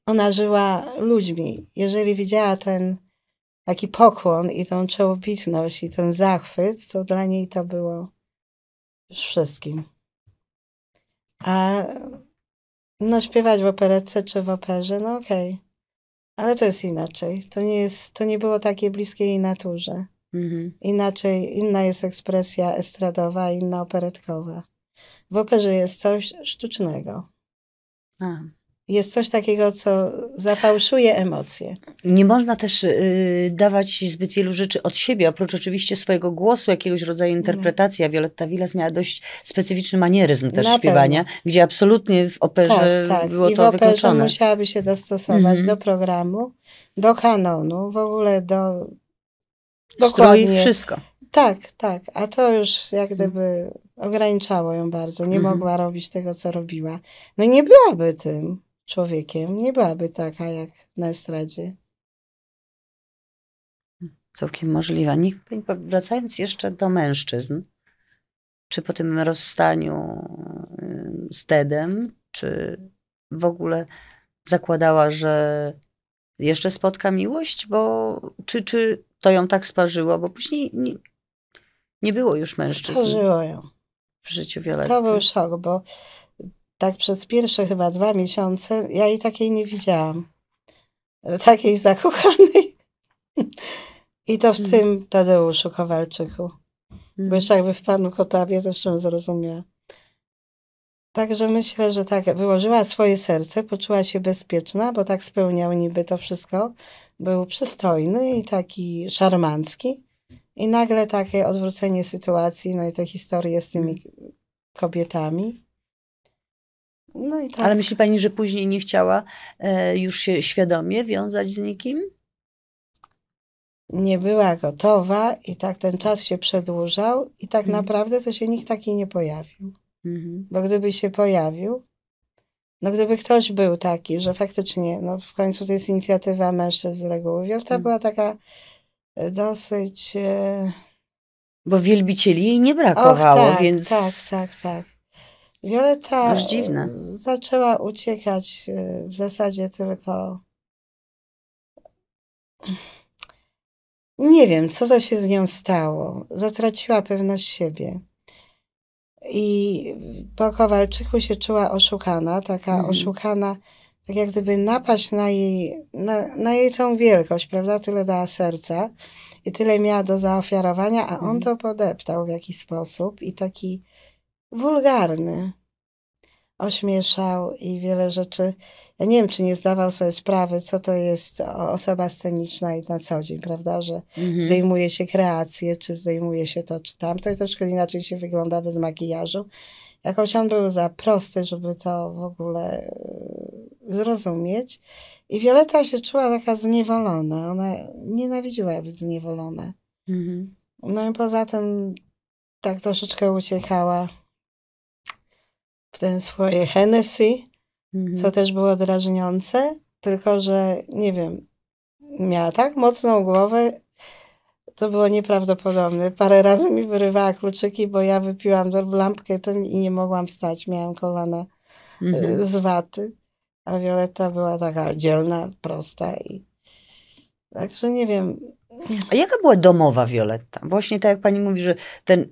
Ona żyła ludźmi. Jeżeli widziała ten taki pokłon i tą czołobitność i ten zachwyt, to dla niej to było już wszystkim. A no śpiewać w operetce czy w operze, no okej. Okay. Ale to jest inaczej. To nie, jest, to nie było takie bliskie jej naturze. Mhm. Inaczej, inna jest ekspresja estradowa, inna operetkowa w operze jest coś sztucznego. A. Jest coś takiego, co zafałszuje emocje. Nie można też y, dawać zbyt wielu rzeczy od siebie, oprócz oczywiście swojego głosu, jakiegoś rodzaju interpretacji. A Violetta Vilas miała dość specyficzny manieryzm też Na śpiewania, pewno. gdzie absolutnie w operze tak, tak. było I to w operze wykluczone. musiałaby się dostosować mm -hmm. do programu, do kanonu, w ogóle do... Dokładnie. wszystko. Tak, tak. A to już jak gdyby ograniczało ją bardzo. Nie mhm. mogła robić tego, co robiła. No nie byłaby tym człowiekiem, nie byłaby taka jak na estradzie. Całkiem możliwa. wracając jeszcze do mężczyzn, czy po tym rozstaniu y, z Tedem, czy w ogóle zakładała, że jeszcze spotka miłość, bo czy, czy to ją tak sparzyło, bo później nie, nie było już mężczyzn. Sparzyło ją w życiu wieloletnim? To był szok, bo tak przez pierwsze chyba dwa miesiące ja jej takiej nie widziałam. Takiej zakochanej. I to w hmm. tym Tadeuszu Kowalczyku. Hmm. Bo jeszcze hmm. jakby w panu Kotawie też bym zrozumiała. Także myślę, że tak, wyłożyła swoje serce, poczuła się bezpieczna, bo tak spełniał niby to wszystko. Był przystojny i taki szarmancki. I nagle takie odwrócenie sytuacji, no i te historie z tymi mm. kobietami. No i tak. Ale myśli pani, że później nie chciała e, już się świadomie wiązać z nikim? Nie była gotowa i tak ten czas się przedłużał i tak mhm. naprawdę to się nikt taki nie pojawił. Mhm. Bo gdyby się pojawił, no gdyby ktoś był taki, że faktycznie, no w końcu to jest inicjatywa mężczyzn z reguły. Wielta mhm. była taka dosyć... E, Bo wielbicieli jej nie brakowało, Och, tak, więc... Tak, tak, tak. Violeta e, dziwne. zaczęła uciekać e, w zasadzie tylko... Nie wiem, co to się z nią stało. Zatraciła pewność siebie. I po Kowalczyku się czuła oszukana, taka mm. oszukana tak jak gdyby napaść na jej, na, na jej tą wielkość, prawda? Tyle dała serca i tyle miała do zaofiarowania, a on mhm. to podeptał w jakiś sposób i taki wulgarny ośmieszał i wiele rzeczy. Ja nie wiem, czy nie zdawał sobie sprawy, co to jest osoba sceniczna i na co dzień, prawda? Że mhm. zdejmuje się kreację, czy zdejmuje się to, czy tamto i troszkę inaczej się wygląda bez makijażu jakoś on był za prosty, żeby to w ogóle e, zrozumieć. I Wioleta się czuła taka zniewolona. Ona nienawidziła być zniewolona. Mhm. No i poza tym tak troszeczkę uciekała w ten swoje Hennessy, mhm. co też było drażniące, tylko że nie wiem, miała tak mocną głowę, to było nieprawdopodobne. Parę razy mi wyrywała kluczyki, bo ja wypiłam lampkę i nie mogłam wstać. Miałam kolana e, mhm. z waty. A Violetta była taka dzielna, prosta. I... Także nie wiem. A jaka była domowa Violetta? Właśnie tak jak pani mówi, że ten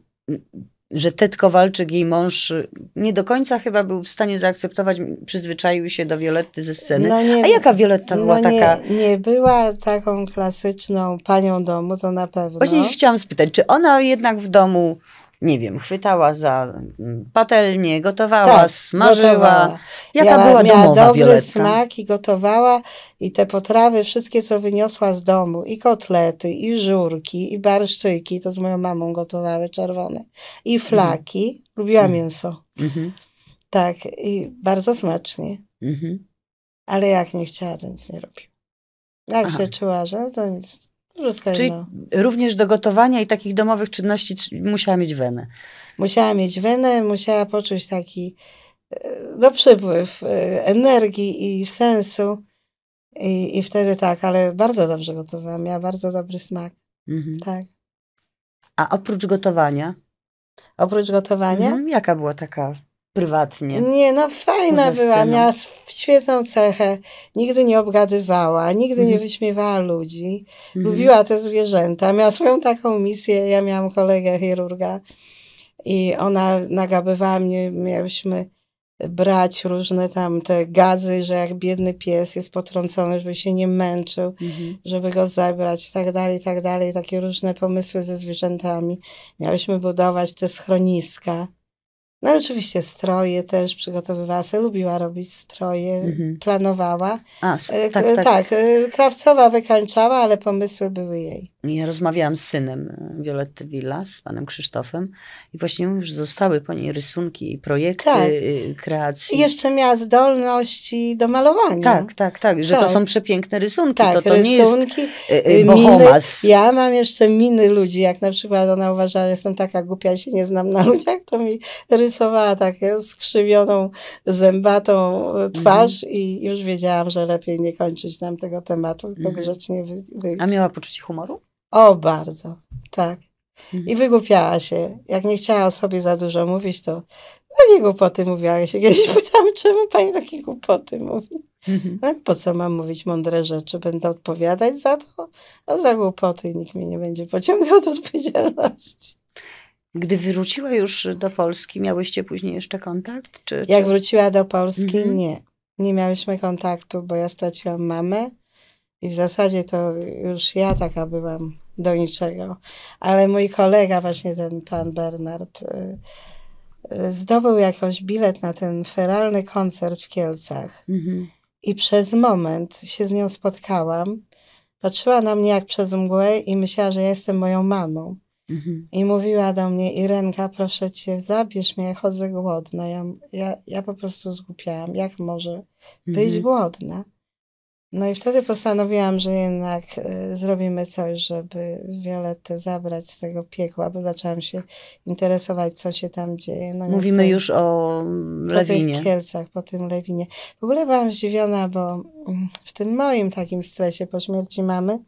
że Ted Kowalczyk, jej mąż, nie do końca chyba był w stanie zaakceptować, przyzwyczaił się do Violetty ze sceny. No nie, A jaka Violetta no była taka? Nie była taką klasyczną panią domu, to na pewno. Właśnie chciałam spytać, czy ona jednak w domu nie wiem, chwytała za mm, patelnię, gotowała, tak, smażyła. Gotowała. Jaka była miała dobry smak i gotowała i te potrawy wszystkie, co wyniosła z domu, i kotlety, i żurki, i barszczyki, to z moją mamą gotowały czerwone, i flaki. Mm. Lubiła mm. mięso. Mhm. Mhm. Tak, i bardzo smacznie. Mhm. Ale jak nie chciała, to nic nie robił. Jak się czuła, że to nic. Wszystko Czyli jedno. również do gotowania i takich domowych czynności musiała mieć wenę. Musiała mieć wenę, musiała poczuć taki e, no, przypływ e, energii i sensu. I, I wtedy tak, ale bardzo dobrze gotowała, miała bardzo dobry smak. Mhm. Tak. A oprócz gotowania, oprócz gotowania. Mm, jaka była taka prywatnie? Nie, no fajna była, miała świetną cechę. Nigdy nie obgadywała, nigdy nie mhm. wyśmiewała ludzi. Mhm. Lubiła te zwierzęta, miała swoją taką misję. Ja miałam kolegę chirurga i ona nagabywała mnie, miałyśmy brać różne tam te gazy, że jak biedny pies jest potrącony, żeby się nie męczył, mhm. żeby go zabrać i tak dalej, i tak dalej. Takie różne pomysły ze zwierzętami. Miałyśmy budować te schroniska no oczywiście stroje też przygotowywała se, lubiła robić stroje, mhm. planowała. A, e, tak, e, tak, tak. tak, krawcowa wykańczała, ale pomysły były jej. Ja rozmawiałam z synem Violetty Villa, z panem Krzysztofem i właśnie już zostały po niej rysunki i projekty tak. Y, kreacji. I jeszcze miała zdolności do malowania. Tak, tak, tak, że tak. to są przepiękne rysunki, tak, to, to rysunki, nie jest bohomas. Y, y, miny, ja mam jeszcze miny ludzi, jak na przykład ona uważa, że jestem taka głupia i się nie znam na ludziach, to mi rysunki zarysowała taką skrzywioną, zębatą twarz mhm. i już wiedziałam, że lepiej nie kończyć nam tego tematu, tylko mhm. grzecznie wyjść. A miała poczucie humoru? O, bardzo, tak. I mhm. wygłupiała się. Jak nie chciała o sobie za dużo mówić, to takie głupoty mówiła. Ja się kiedyś pytałam, czemu pani takie głupoty mówi? Mhm. No, po co mam mówić mądre rzeczy? Będę odpowiadać za to? A no, za głupoty nikt mnie nie będzie pociągał do odpowiedzialności. Gdy wróciła już do Polski, miałyście później jeszcze kontakt? Czy, czy... Jak wróciła do Polski, mhm. nie. Nie miałyśmy kontaktu, bo ja straciłam mamę i w zasadzie to już ja taka byłam do niczego. Ale mój kolega, właśnie ten pan Bernard, y, y, zdobył jakoś bilet na ten feralny koncert w Kielcach. Mhm. I przez moment się z nią spotkałam. Patrzyła na mnie jak przez mgłę i myślała, że ja jestem moją mamą. Mhm. I mówiła do mnie, Irenka, proszę cię, zabierz mnie, ja chodzę głodna. Ja, ja, ja po prostu zgłupiałam, jak może być mhm. głodna? No i wtedy postanowiłam, że jednak y, zrobimy coś, żeby Violetę zabrać z tego piekła, bo zaczęłam się interesować, co się tam dzieje. No Mówimy już o Lewinie. Mm, po tych Kielcach, po tym Lewinie. W ogóle byłam zdziwiona, bo mm, w tym moim takim stresie po śmierci mamy,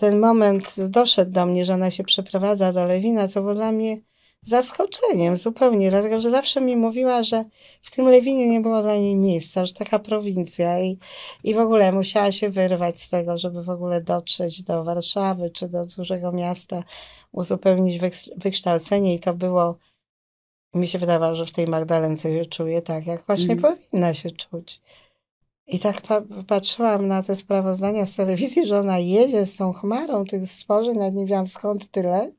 ten moment doszedł do mnie, że ona się przeprowadza do Lewina, co było dla mnie zaskoczeniem zupełnie, dlatego że zawsze mi mówiła, że w tym Lewinie nie było dla niej miejsca, że taka prowincja i, i w ogóle musiała się wyrwać z tego, żeby w ogóle dotrzeć do Warszawy czy do dużego miasta, uzupełnić wykształcenie i to było, mi się wydawało, że w tej Magdalence się czuje tak, jak właśnie mm. powinna się czuć. I tak pa patrzyłam na te sprawozdania z telewizji, że ona jedzie z tą chmarą tych stworzeń, nawet nie wiedziałam skąd tyle.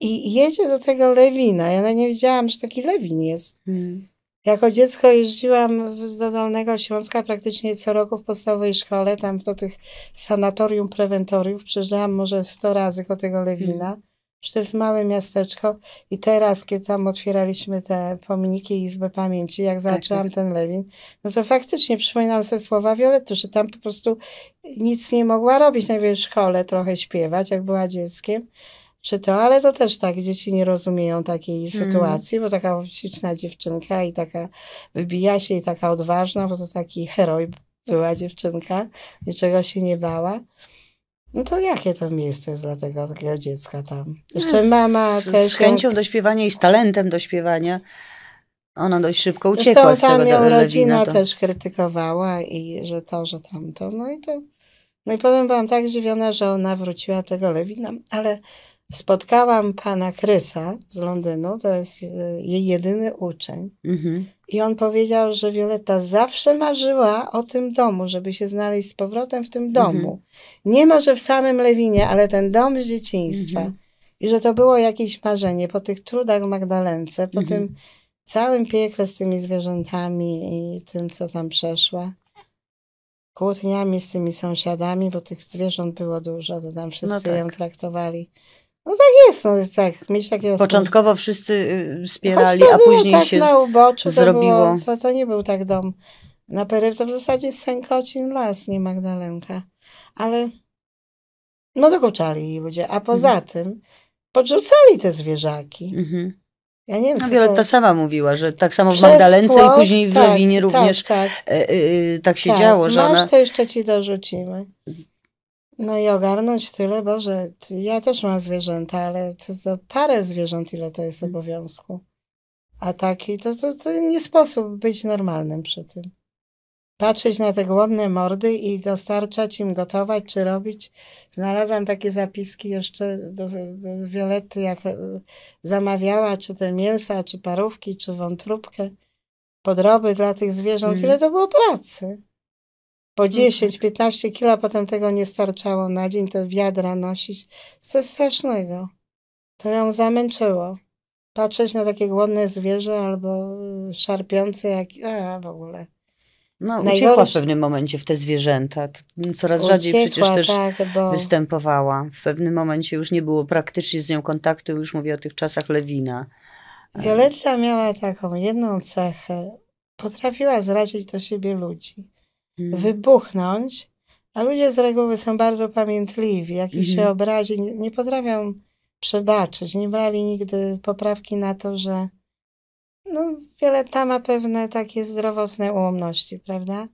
I jedzie do tego lewina. Ja nie wiedziałam, że taki lewin jest. Hmm. Jako dziecko jeździłam do Dolnego Śląska praktycznie co roku w podstawowej szkole, tam do tych sanatorium, prewentoriów. Przejeżdżałam może 100 razy do tego lewina. Hmm że to jest małe miasteczko i teraz, kiedy tam otwieraliśmy te pomniki i Izby Pamięci, jak zaczęłam tak, tak. ten Lewin, no to faktycznie przypominam sobie słowa Wioletto, że tam po prostu nic nie mogła robić, najwyżej w szkole trochę śpiewać, jak była dzieckiem, czy to, ale to też tak, dzieci nie rozumieją takiej hmm. sytuacji, bo taka śliczna dziewczynka i taka wybija się i taka odważna, bo to taki heroj była dziewczynka, niczego się nie bała. No to jakie to miejsce jest dla tego takiego dziecka tam? Jeszcze z, też... Z chęcią jak... do śpiewania i z talentem do śpiewania. Ona dość szybko uciekła Zresztą z tego tam ją rodzina to... też krytykowała i że to, że tamto. No i to... No i potem byłam tak zdziwiona, że ona wróciła tego Lewina, ale spotkałam pana Krysa z Londynu, to jest y, jej jedyny uczeń. Mhm. I on powiedział, że Wioleta zawsze marzyła o tym domu, żeby się znaleźć z powrotem w tym mhm. domu. Mhm. Nie może w samym Lewinie, ale ten dom z dzieciństwa. Mhm. I że to było jakieś marzenie po tych trudach w Magdalence, po mhm. tym całym piekle z tymi zwierzętami i tym, co tam przeszła kłótniami z tymi sąsiadami, bo tych zwierząt było dużo, to tam wszyscy no tak. ją traktowali no tak jest, no tak, mieć takiego... Początkowo wszyscy y, wspierali, a później tak się na uboczu, zrobiło. To, było, to, to nie był tak dom. Na Peryw to w zasadzie Sękocin las, nie Magdalenka. Ale no dokuczali ludzie, a poza mhm. tym podrzucali te zwierzaki. Mhm. Ja nie wiem, no, Wioletta to... sama mówiła, że tak samo Przez w Magdalence płot, i później w tak, Lewinie tak, również tak, tak. tak się tak. działo, że Masz ona... to jeszcze ci dorzucimy. No i ogarnąć tyle, Boże, ja też mam zwierzęta, ale to, to parę zwierząt, ile to jest mhm. obowiązku. A taki, to, to, to nie sposób być normalnym przy tym. Patrzeć na te głodne mordy i dostarczać im, gotować czy robić. Znalazłam takie zapiski jeszcze do, do jak e, zamawiała, czy te mięsa, czy parówki, czy wątróbkę, podroby dla tych zwierząt, mhm. ile to było pracy po 10-15 mhm. kilo, a potem tego nie starczało na dzień, to wiadra nosić. Coś strasznego. To ją zamęczyło. Patrzeć na takie głodne zwierzę albo y, szarpiące, jak... a w ogóle. No, uciekła w pewnym momencie w te zwierzęta. Coraz uciekła, rzadziej przecież też tak, bo... występowała. W pewnym momencie już nie było praktycznie z nią kontaktu, już mówię o tych czasach Lewina. Violetta miała taką jedną cechę. Potrafiła zrazić do siebie ludzi. Mhm. wybuchnąć, a ludzie z reguły są bardzo pamiętliwi. Jak ich się mhm. obrazi, nie, nie potrafią przebaczyć. Nie brali nigdy poprawki na to, że no, ta ma pewne takie zdrowotne ułomności, prawda?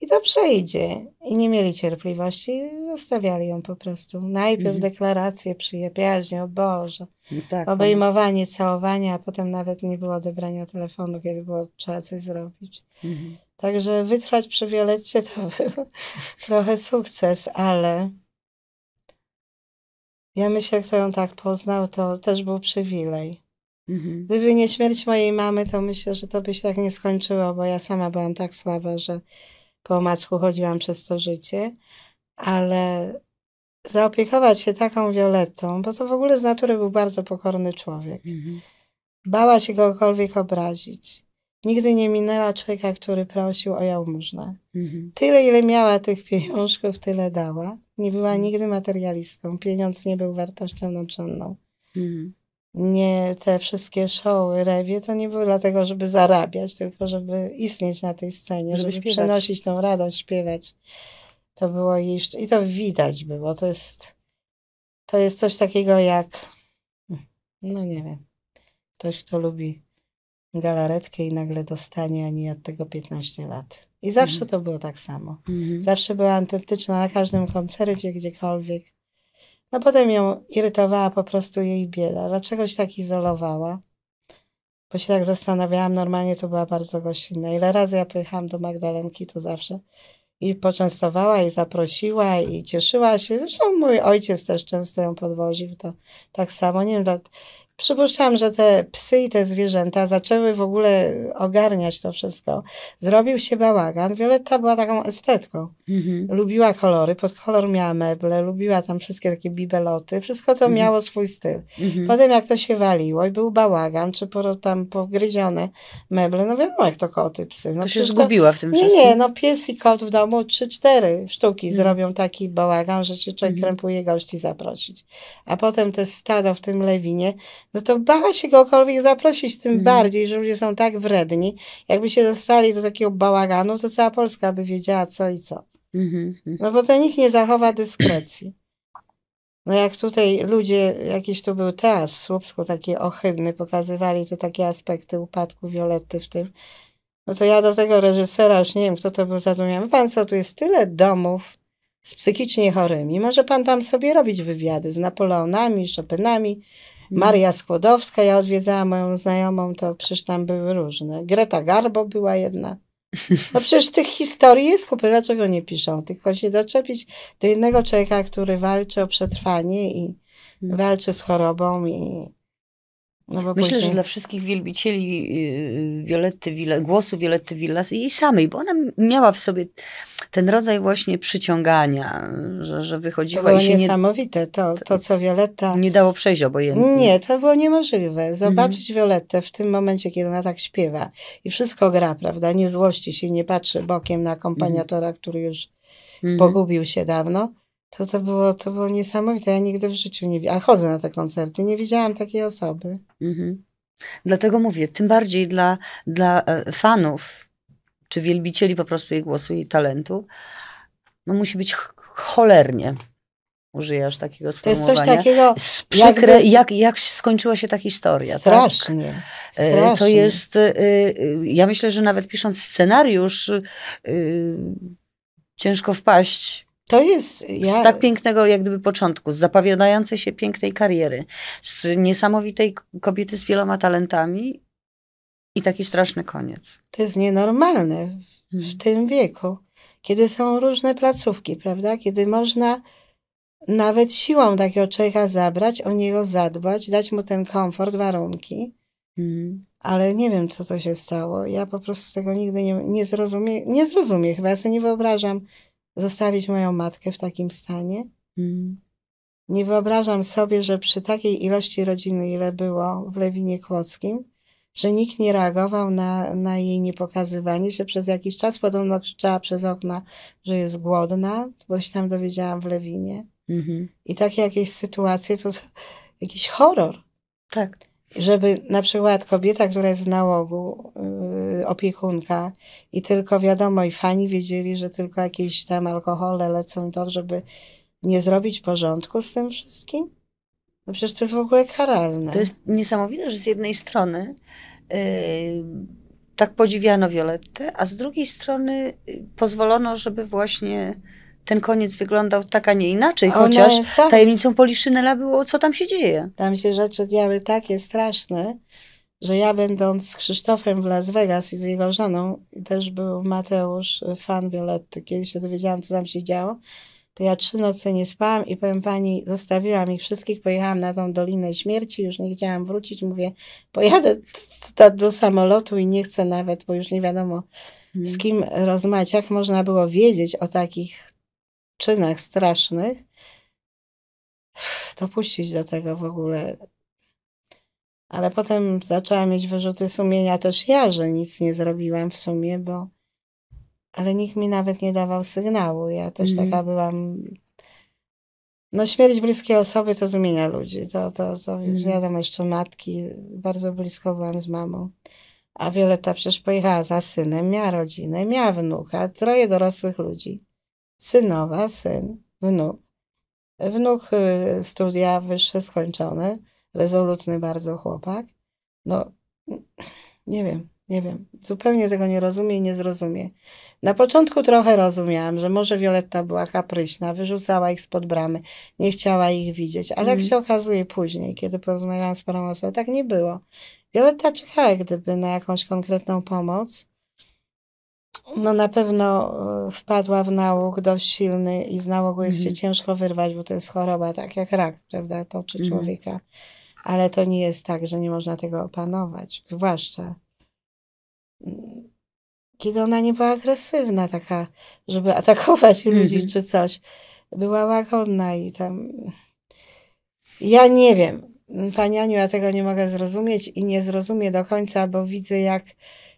I to przejdzie. I nie mieli cierpliwości, zostawiali ją po prostu. Najpierw mhm. deklarację przyjaźnie, o Boże, no tak, no. obejmowanie, całowanie, a potem nawet nie było odebrania telefonu, kiedy było trzeba coś zrobić. Mhm. Także wytrwać przy Wiolecie to był trochę sukces, ale ja myślę, kto ją tak poznał, to też był przywilej. Mhm. Gdyby nie śmierć mojej mamy, to myślę, że to by się tak nie skończyło, bo ja sama byłam tak słaba, że po omacku chodziłam przez to życie, ale zaopiekować się taką Violetą, bo to w ogóle z natury był bardzo pokorny człowiek. Mhm. Bała się kogokolwiek obrazić. Nigdy nie minęła człowieka, który prosił o jałmużnę. Mhm. Tyle, ile miała tych pieniążków, tyle dała. Nie była mhm. nigdy materialistką. Pieniądz nie był wartością nadrzędną. Mhm. Nie te wszystkie showy, rewie, to nie były dlatego, żeby zarabiać, tylko żeby istnieć na tej scenie, żeby, żeby przenosić tą radość, śpiewać. To było jeszcze i to widać było. To jest, to jest coś takiego jak, hmm, no nie wiem, ktoś, kto lubi galaretkę i nagle dostanie, ani od tego 15 lat. I mhm. zawsze mhm. to było tak samo. Mhm. Zawsze była autentyczna na każdym koncercie, gdziekolwiek. No potem ją irytowała po prostu jej bieda. Dlaczego się tak izolowała? Bo się tak zastanawiałam, normalnie to była bardzo gościnna. Ile razy ja pojechałam do Magdalenki, to zawsze i poczęstowała i zaprosiła i cieszyła się. Zresztą mój ojciec też często ją podwoził, to tak samo. Nie wiem, Przypuszczam, że te psy i te zwierzęta zaczęły w ogóle ogarniać to wszystko. Zrobił się bałagan. Violetta była taką estetką. Mhm. Lubiła kolory, pod kolor miała meble, lubiła tam wszystkie takie bibeloty. Wszystko to mhm. miało swój styl. Mhm. Potem jak to się waliło i był bałagan, czy tam pogryzione meble, no wiadomo jak to koty, psy. No to się zgubiła w tym czasie. Nie, nie, no pies i kot w domu trzy, cztery sztuki mhm. zrobią taki bałagan, że cię człowiek mhm. krępuje gości zaprosić. A potem te stado w tym lewinie, no to bała się kogokolwiek zaprosić, tym mm. bardziej, że ludzie są tak wredni. Jakby się dostali do takiego bałaganu, to cała Polska by wiedziała co i co. Mhm, mhm. No bo to nikt nie zachowa dyskrecji. No jak tutaj ludzie, jakiś tu był teatr w Słupsku, taki ohydny, pokazywali te takie aspekty upadku Violetty w tym, no to ja do tego reżysera, już nie wiem, kto to był, zadumiałem, pan co, tu jest tyle domów z psychicznie chorymi, może pan tam sobie robić wywiady z Napoleonami, Chopinami, Maria Skłodowska, ja odwiedzałam moją znajomą, to przecież tam były różne. Greta Garbo była jedna. No przecież tych historii jest kupy, dlaczego nie piszą? Tylko się doczepić do jednego człowieka, który walczy o przetrwanie i mm. walczy z chorobą i no Myślę, później... że dla wszystkich wielbicieli y, Violetty głosu Violetty Villas i jej samej, bo ona miała w sobie ten rodzaj właśnie przyciągania, że, że wychodziła to było i się niesamowite nie... to, to, co Violetta... Nie dało przejść obojętnie. Nie, to było niemożliwe. Mhm. Zobaczyć mhm. Violettę w tym momencie, kiedy ona tak śpiewa i wszystko gra, prawda, nie złości się, nie patrzy bokiem na mhm. akompaniatora, mhm. który już mhm. pogubił się dawno, to, to, było, to było niesamowite. Ja nigdy w życiu nie... A chodzę na te koncerty. Nie widziałam takiej osoby. Mhm. Dlatego mówię, tym bardziej dla, dla e, fanów, czy wielbicieli po prostu jej głosu, jej talentu, no musi być cholernie. Użyjasz takiego sformułowania. To jest coś takiego... Przykre, jakby... jak, jak skończyła się ta historia. Strasznie. Tak? strasznie. E, to jest... E, ja myślę, że nawet pisząc scenariusz ciężko wpaść to jest. Ja... Z tak pięknego, jak gdyby początku, z zapowiadającej się pięknej kariery, z niesamowitej kobiety z wieloma talentami i taki straszny koniec. To jest nienormalne w hmm. tym wieku, kiedy są różne placówki, prawda? Kiedy można nawet siłą takiego człowieka zabrać, o niego zadbać, dać mu ten komfort, warunki. Hmm. Ale nie wiem, co to się stało. Ja po prostu tego nigdy nie, nie zrozumiem. Nie zrozumiem, chyba ja sobie nie wyobrażam zostawić moją matkę w takim stanie. Mm. Nie wyobrażam sobie, że przy takiej ilości rodziny, ile było w Lewinie Kłodzkim, że nikt nie reagował na, na jej niepokazywanie się przez jakiś czas. Podobno krzyczała przez okna, że jest głodna, bo się tam dowiedziałam w Lewinie. Mm -hmm. I takie jakieś sytuacje to, to jakiś horror. Tak żeby na przykład kobieta, która jest w nałogu, yy, opiekunka i tylko wiadomo, i fani wiedzieli, że tylko jakieś tam alkohole lecą do, żeby nie zrobić porządku z tym wszystkim? No przecież to jest w ogóle karalne. To jest niesamowite, że z jednej strony yy, tak podziwiano Violettę, a z drugiej strony yy, pozwolono, żeby właśnie ten koniec wyglądał tak, a nie inaczej, One, chociaż tak. tajemnicą Poliszynela było, co tam się dzieje. Tam się rzeczy działy takie straszne, że ja będąc z Krzysztofem w Las Vegas i z jego żoną, też był Mateusz, y, fan Violetty, kiedy się dowiedziałam, co tam się działo, to ja trzy noce nie spałam i powiem pani, zostawiłam ich wszystkich, pojechałam na tą Dolinę Śmierci, już nie chciałam wrócić, mówię, pojadę do samolotu i nie chcę nawet, bo już nie wiadomo, z mhm. kim rozmawiać, jak można było wiedzieć o takich czynach strasznych, dopuścić do tego w ogóle. Ale potem zaczęłam mieć wyrzuty sumienia też ja, że nic nie zrobiłam w sumie, bo ale nikt mi nawet nie dawał sygnału. Ja też mm. taka byłam. No, śmierć bliskiej osoby to zmienia ludzi. To, to, to mm. już mhm. wiadomo, jeszcze matki. Bardzo blisko byłam z mamą. A Wioleta przecież pojechała za synem, miała rodzinę, miała wnuka, troje dorosłych ludzi synowa, syn, wnuk. Wnuk y, studia wyższe skończone, rezolutny bardzo chłopak. No, nie wiem, nie wiem. Zupełnie tego nie rozumie i nie zrozumie. Na początku trochę rozumiałam, że może Wioletta była kapryśna, wyrzucała ich spod bramy, nie chciała ich widzieć, ale mm. jak mhm. się okazuje później, kiedy porozmawiałam z parą osobą, tak nie było. Wioletta czekała gdyby na jakąś konkretną pomoc, no na pewno e, wpadła w nałóg dość silny i z nałogu jest mhm. się ciężko wyrwać, bo to jest choroba, tak jak rak, prawda, toczy mhm. człowieka. Ale to nie jest tak, że nie można tego opanować. Zwłaszcza mm, kiedy ona nie była agresywna taka, żeby atakować mhm. ludzi czy coś. Była łagodna i tam... Ja nie wiem. Pani ja tego nie mogę zrozumieć i nie zrozumie do końca, bo widzę jak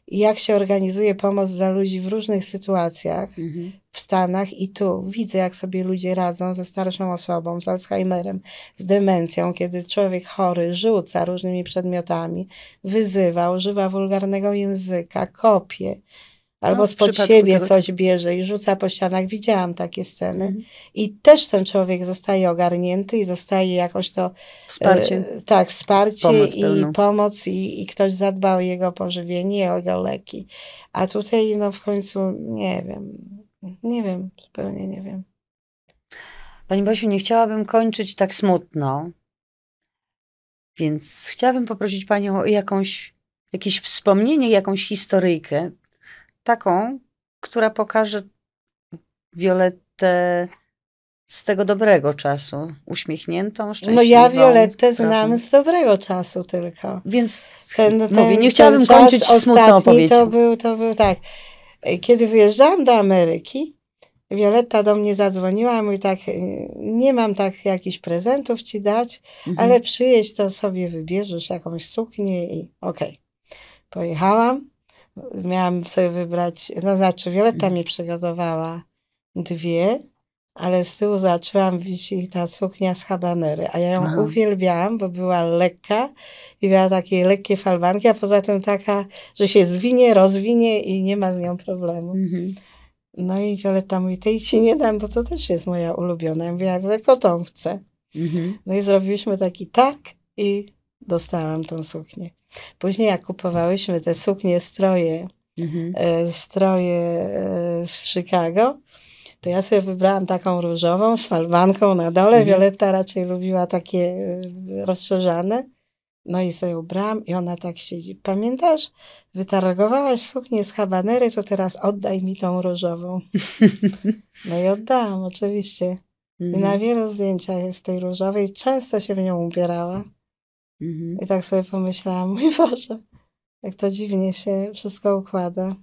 jak się organizuje pomoc dla ludzi w różnych sytuacjach mhm. w Stanach i tu widzę, jak sobie ludzie radzą ze starszą osobą, z Alzheimerem, z demencją, kiedy człowiek chory rzuca różnymi przedmiotami, wyzywa, używa wulgarnego języka, kopie. No, Albo no, spod siebie tego... coś bierze i rzuca po ścianach. Widziałam takie sceny. Mhm. I też ten człowiek zostaje ogarnięty i zostaje jakoś to. Wsparcie. E, tak, wsparcie pomoc i pełną. pomoc, i, i ktoś zadba o jego pożywienie, o jego leki. A tutaj, no w końcu, nie wiem. Nie wiem, zupełnie nie wiem. Pani Basiu, nie chciałabym kończyć tak smutno, więc chciałabym poprosić Panią o jakąś, jakieś wspomnienie, jakąś historyjkę, taką, która pokaże Violetę z tego dobrego czasu, uśmiechniętą, szczęśliwą. No ja Violetę znam z dobrego czasu tylko. Więc ten, ten, mówię, nie chciałabym ten kończyć smutno opowieść. To był, to był tak. Kiedy wyjeżdżałam do Ameryki, Wioletta do mnie zadzwoniła, mówi tak, nie mam tak jakichś prezentów ci dać, mhm. ale przyjeźdź, to sobie wybierzesz jakąś suknię i okej. Okay. Pojechałam, miałam sobie wybrać, no znaczy Wioleta mhm. mi przygotowała dwie, ale z tyłu zaczęłam wisić ta suknia z habanery, a ja ją Aha. uwielbiałam, bo była lekka i miała takie lekkie falwanki, a poza tym taka, że się zwinie, rozwinie i nie ma z nią problemu. Mhm. No i Wioleta mówi, tej ci nie dam, bo to też jest moja ulubiona. Ja mówię, ale kotą chcę. Mhm. No i zrobiliśmy taki tak i dostałam tą suknię. Później jak kupowałyśmy te suknie, stroje, mhm. E, stroje e, w Chicago, to ja sobie wybrałam taką różową z falbanką na dole. Mhm. Wioletta raczej lubiła takie e, rozszerzane. No i sobie ubrałam i ona tak siedzi. Pamiętasz, wytargowałaś suknię z habanery, to teraz oddaj mi tą różową. No i oddałam, oczywiście. I mhm. na wielu zdjęciach jest tej różowej. Często się w nią ubierała. Mhm. I tak sobie pomyślałam, mój Boże, jak to dziwnie się wszystko układa.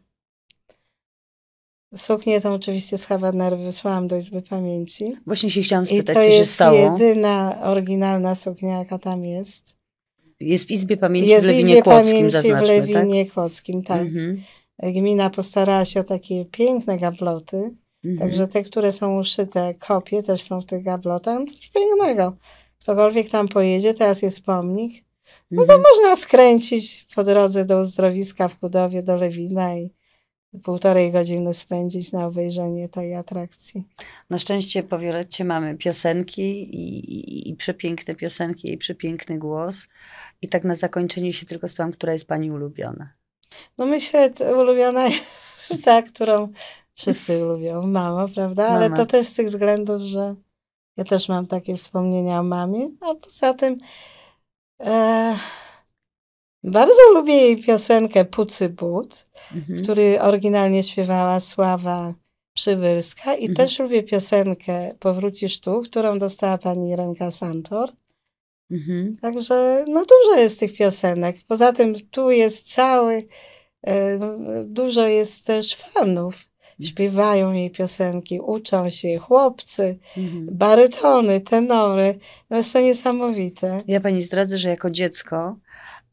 Suknię tą oczywiście z Hawaner wysłałam do Izby Pamięci. Właśnie się chciałam spytać, co się stało. to jest jedyna oryginalna suknia, jaka tam jest. Jest w Izbie Pamięci jest w Lewinie Izbie Kłodzkim, pamięci w tak? Lewinie tak? Kłodzkim, tak. Mhm. Gmina postarała się o takie piękne gabloty, mhm. także te, które są uszyte, kopie też są w tych gablotach, no coś pięknego ktokolwiek tam pojedzie, teraz jest pomnik, no to mhm. można skręcić po drodze do uzdrowiska w Kudowie, do Lewina i półtorej godziny spędzić na obejrzenie tej atrakcji. Na szczęście po Wiolecie mamy piosenki i, i, i przepiękne piosenki i przepiękny głos. I tak na zakończenie się tylko spytam, która jest Pani ulubiona? No myślę, ulubiona jest ta, którą wszyscy lubią, mama, prawda? Ale to też z tych względów, że ja też mam takie wspomnienia o mamie, a poza tym e, bardzo lubię jej piosenkę Pucy But, mhm. który oryginalnie śpiewała Sława Przybylska i mhm. też lubię piosenkę Powrócisz tu, którą dostała pani Renka Santor. Mhm. Także no dużo jest tych piosenek. Poza tym tu jest cały, e, dużo jest też fanów śpiewają jej piosenki, uczą się jej chłopcy, mhm. barytony, tenory. No jest to niesamowite. Ja pani zdradzę, że jako dziecko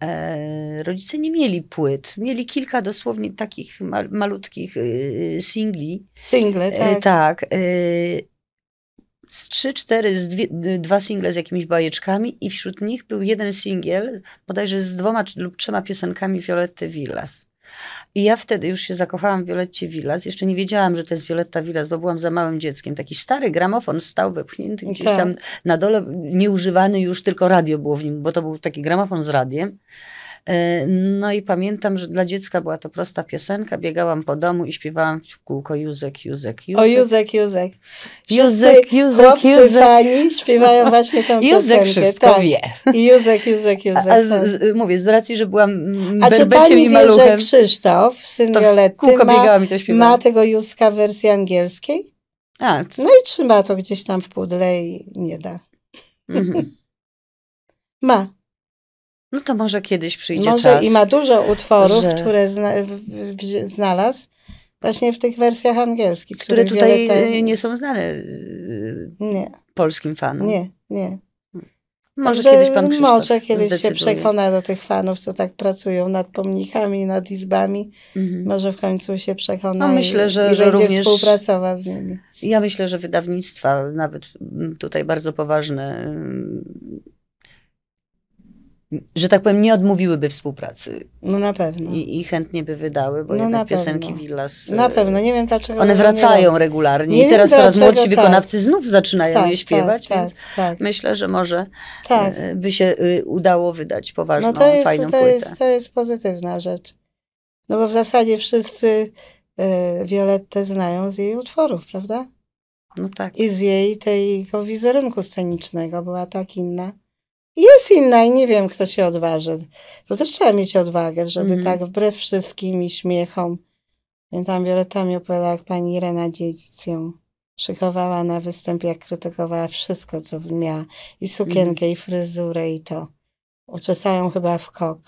e, rodzice nie mieli płyt. Mieli kilka dosłownie takich mal, malutkich e, singli. Single, e, tak. tak. E, tak z trzy, cztery, z dwie, dwa single z jakimiś bajeczkami i wśród nich był jeden singiel, bodajże z dwoma lub trzema piosenkami Violetty Villas. I ja wtedy już się zakochałam w Violecie Villas. Jeszcze nie wiedziałam, że to jest Violetta Villas, bo byłam za małym dzieckiem. Taki stary gramofon stał wepchnięty gdzieś tak. tam na dole, nieużywany już, tylko radio było w nim, bo to był taki gramofon z radiem. E, no i pamiętam, że dla dziecka była to prosta piosenka. Biegałam po domu i śpiewałam w kółko Józek, Józek, Józek. O Józek, Józek. Józek, Józek, Józek. pani śpiewają właśnie tę piosenkę. Józek wszystko tak. wie. Józek, Józek, Józek. A, a tak. z, mówię, z racji, że byłam a berbeciem i maluchem. A czy pani Krzysztof, syn Violetty, ma, ma tego Józka w wersji angielskiej? A, to... No i trzyma to gdzieś tam w pudle i nie da. Mm -hmm. ma. No to może kiedyś przyjdzie może czas. Może i ma dużo utworów, że... które zna, znalazł właśnie w tych wersjach angielskich. Które tutaj nie są znane y, nie. polskim fanom. Nie, nie. Może kiedyś pan Krzysztof Może kiedyś zdecyduje. się przekona do tych fanów, co tak pracują nad pomnikami, nad izbami. Mhm. Może w końcu się przekona no, myślę, i, że, i że również współpracował z nimi. Ja myślę, że wydawnictwa, nawet tutaj bardzo poważne, że tak powiem, nie odmówiłyby współpracy. No na pewno. I, i chętnie by wydały, bo no, na piosenki pewno. Na pewno, nie wiem dlaczego... One wracają nie regularnie nie i teraz coraz młodsi tak. wykonawcy znów zaczynają tak, je tak, śpiewać, tak, więc tak, myślę, że może tak. e, by się y, udało wydać poważną, no to jest, fajną to płytę. Jest, to jest pozytywna rzecz. No bo w zasadzie wszyscy y, Violettę znają z jej utworów, prawda? No tak. I z jej tego wizerunku scenicznego, była tak inna. Jest inna i nie wiem, kto się odważy. To też trzeba mieć odwagę, żeby mm. tak wbrew wszystkim i śmiechom. Pamiętam, Wioletta mi opowiadała, jak pani Irena Dziedzic ją szykowała na występ, jak krytykowała wszystko, co miała. I sukienkę, mm. i fryzurę, i to. Uczesają chyba w kok.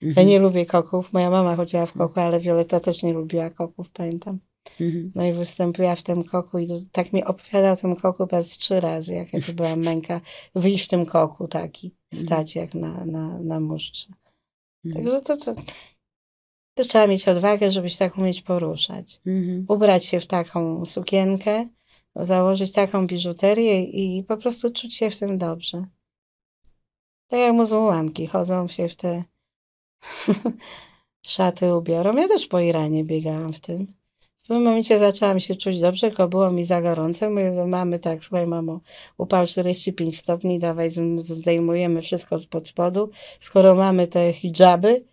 Ja mhm. nie lubię koków. Moja mama chodziła w koku, ale Wioleta też nie lubiła koków, pamiętam. Mhm. No i wystąpiła w tym koku i to, tak mi opowiada o tym koku bez trzy razy, jaka to była męka wyjść w tym koku taki, mhm. stać jak na, na, na muszce. Mhm. Także to, to, to trzeba mieć odwagę, żeby się tak umieć poruszać. Ubrać się w taką sukienkę, założyć taką biżuterię i po prostu czuć się w tym dobrze. Tak jak muzułmanki chodzą się w te szaty ubiorą. Ja też po Iranie biegałam w tym. W tym momencie zaczęłam się czuć dobrze, tylko było mi za gorące. Mówię mamy tak, słuchaj mamo, upał 45 stopni, dawaj zdejmujemy wszystko z pod spodu, skoro mamy te hijaby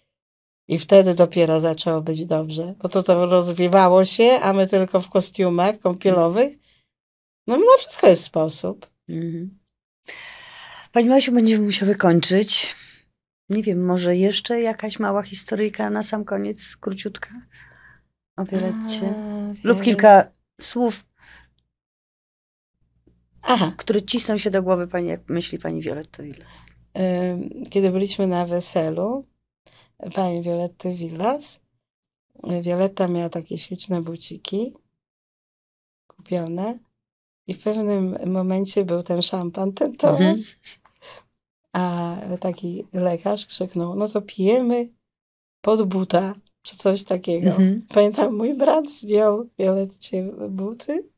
i wtedy dopiero zaczęło być dobrze, bo to to rozwiewało się, a my tylko w kostiumach kąpielowych. No na wszystko jest sposób. Mhm. Pani Masiu, będziemy musiały kończyć. Nie wiem, może jeszcze jakaś mała historyjka na sam koniec, króciutka? Obielać się. A, Lub kilka słów, Aha. które cisną się do głowy pani, jak myśli pani Violetta Villas. Kiedy byliśmy na weselu pani Violetty Villas, Violetta miała takie śliczne buciki kupione i w pewnym momencie był ten szampan, ten toast. Mhm. A taki lekarz krzyknął, no to pijemy pod buta czy coś takiego. Mhm. Pamiętam, mój brat zdjął Wiolecie buty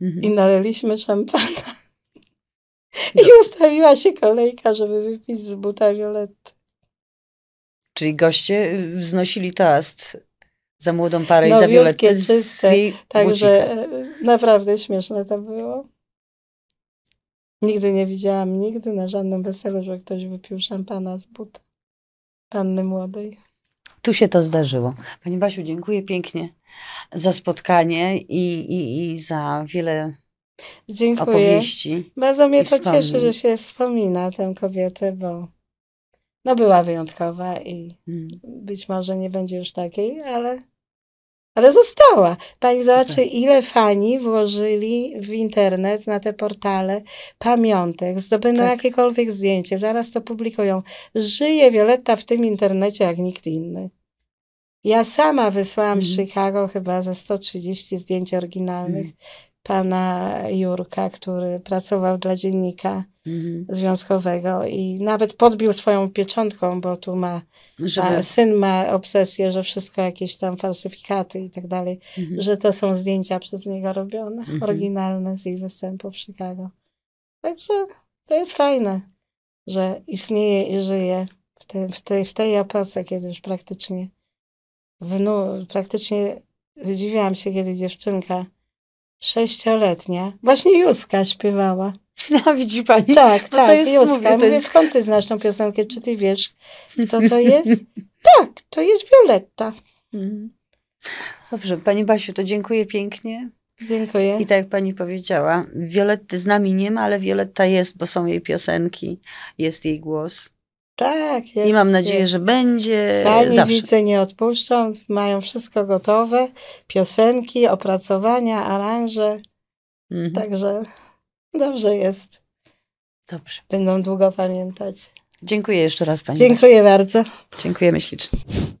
mhm. i naleliśmy szampana. No. I ustawiła się kolejka, żeby wypić z buta Violetty. Czyli goście y, wznosili toast za młodą parę no, i za Violetty czyste. Także y, naprawdę śmieszne to było. Nigdy nie widziałam, nigdy na żadnym weselu, że ktoś wypił szampana z buta panny młodej tu się to zdarzyło. Pani Basiu, dziękuję pięknie za spotkanie i, i, i za wiele dziękuję. opowieści. Bardzo mnie to cieszy, że się wspomina tę kobietę, bo no była wyjątkowa i hmm. być może nie będzie już takiej, ale ale została. Pani zobaczy, ile fani włożyli w internet, na te portale pamiątek, zdobędą tak. jakiekolwiek zdjęcie, zaraz to publikują. Żyje Wioletta w tym internecie jak nikt inny. Ja sama wysłałam mm. Chicago chyba ze 130 zdjęć oryginalnych. Mhm pana Jurka, który pracował dla dziennika mhm. związkowego i nawet podbił swoją pieczątką, bo tu ma, syn ma obsesję, że wszystko jakieś tam falsyfikaty i tak dalej, mhm. że to są zdjęcia przez niego robione, mhm. oryginalne z ich występu w Chicago. Także to jest fajne, że istnieje i żyje w, w, tej, w tej kiedy już praktycznie wnu, praktycznie zdziwiłam się, kiedy dziewczynka Sześcioletnia. Właśnie Józka śpiewała. No widzi pani. Tak, no tak, to jest, Józka. Mówię, to jest... skąd ty znasz tą piosenkę? Czy ty wiesz, kto to jest? tak, to jest Violetta. Mm. Dobrze, pani Basiu, to dziękuję pięknie. Dziękuję. I tak jak pani powiedziała, Violetty z nami nie ma, ale Violetta jest, bo są jej piosenki, jest jej głos. Tak, jest. I mam nadzieję, że będzie Fani widzę nie odpuszczą, mają wszystko gotowe, piosenki, opracowania, aranże, mhm. także dobrze jest. Dobrze. Będą długo pamiętać. Dziękuję jeszcze raz Pani. Dziękuję bardzo. Dziękujemy ślicznie.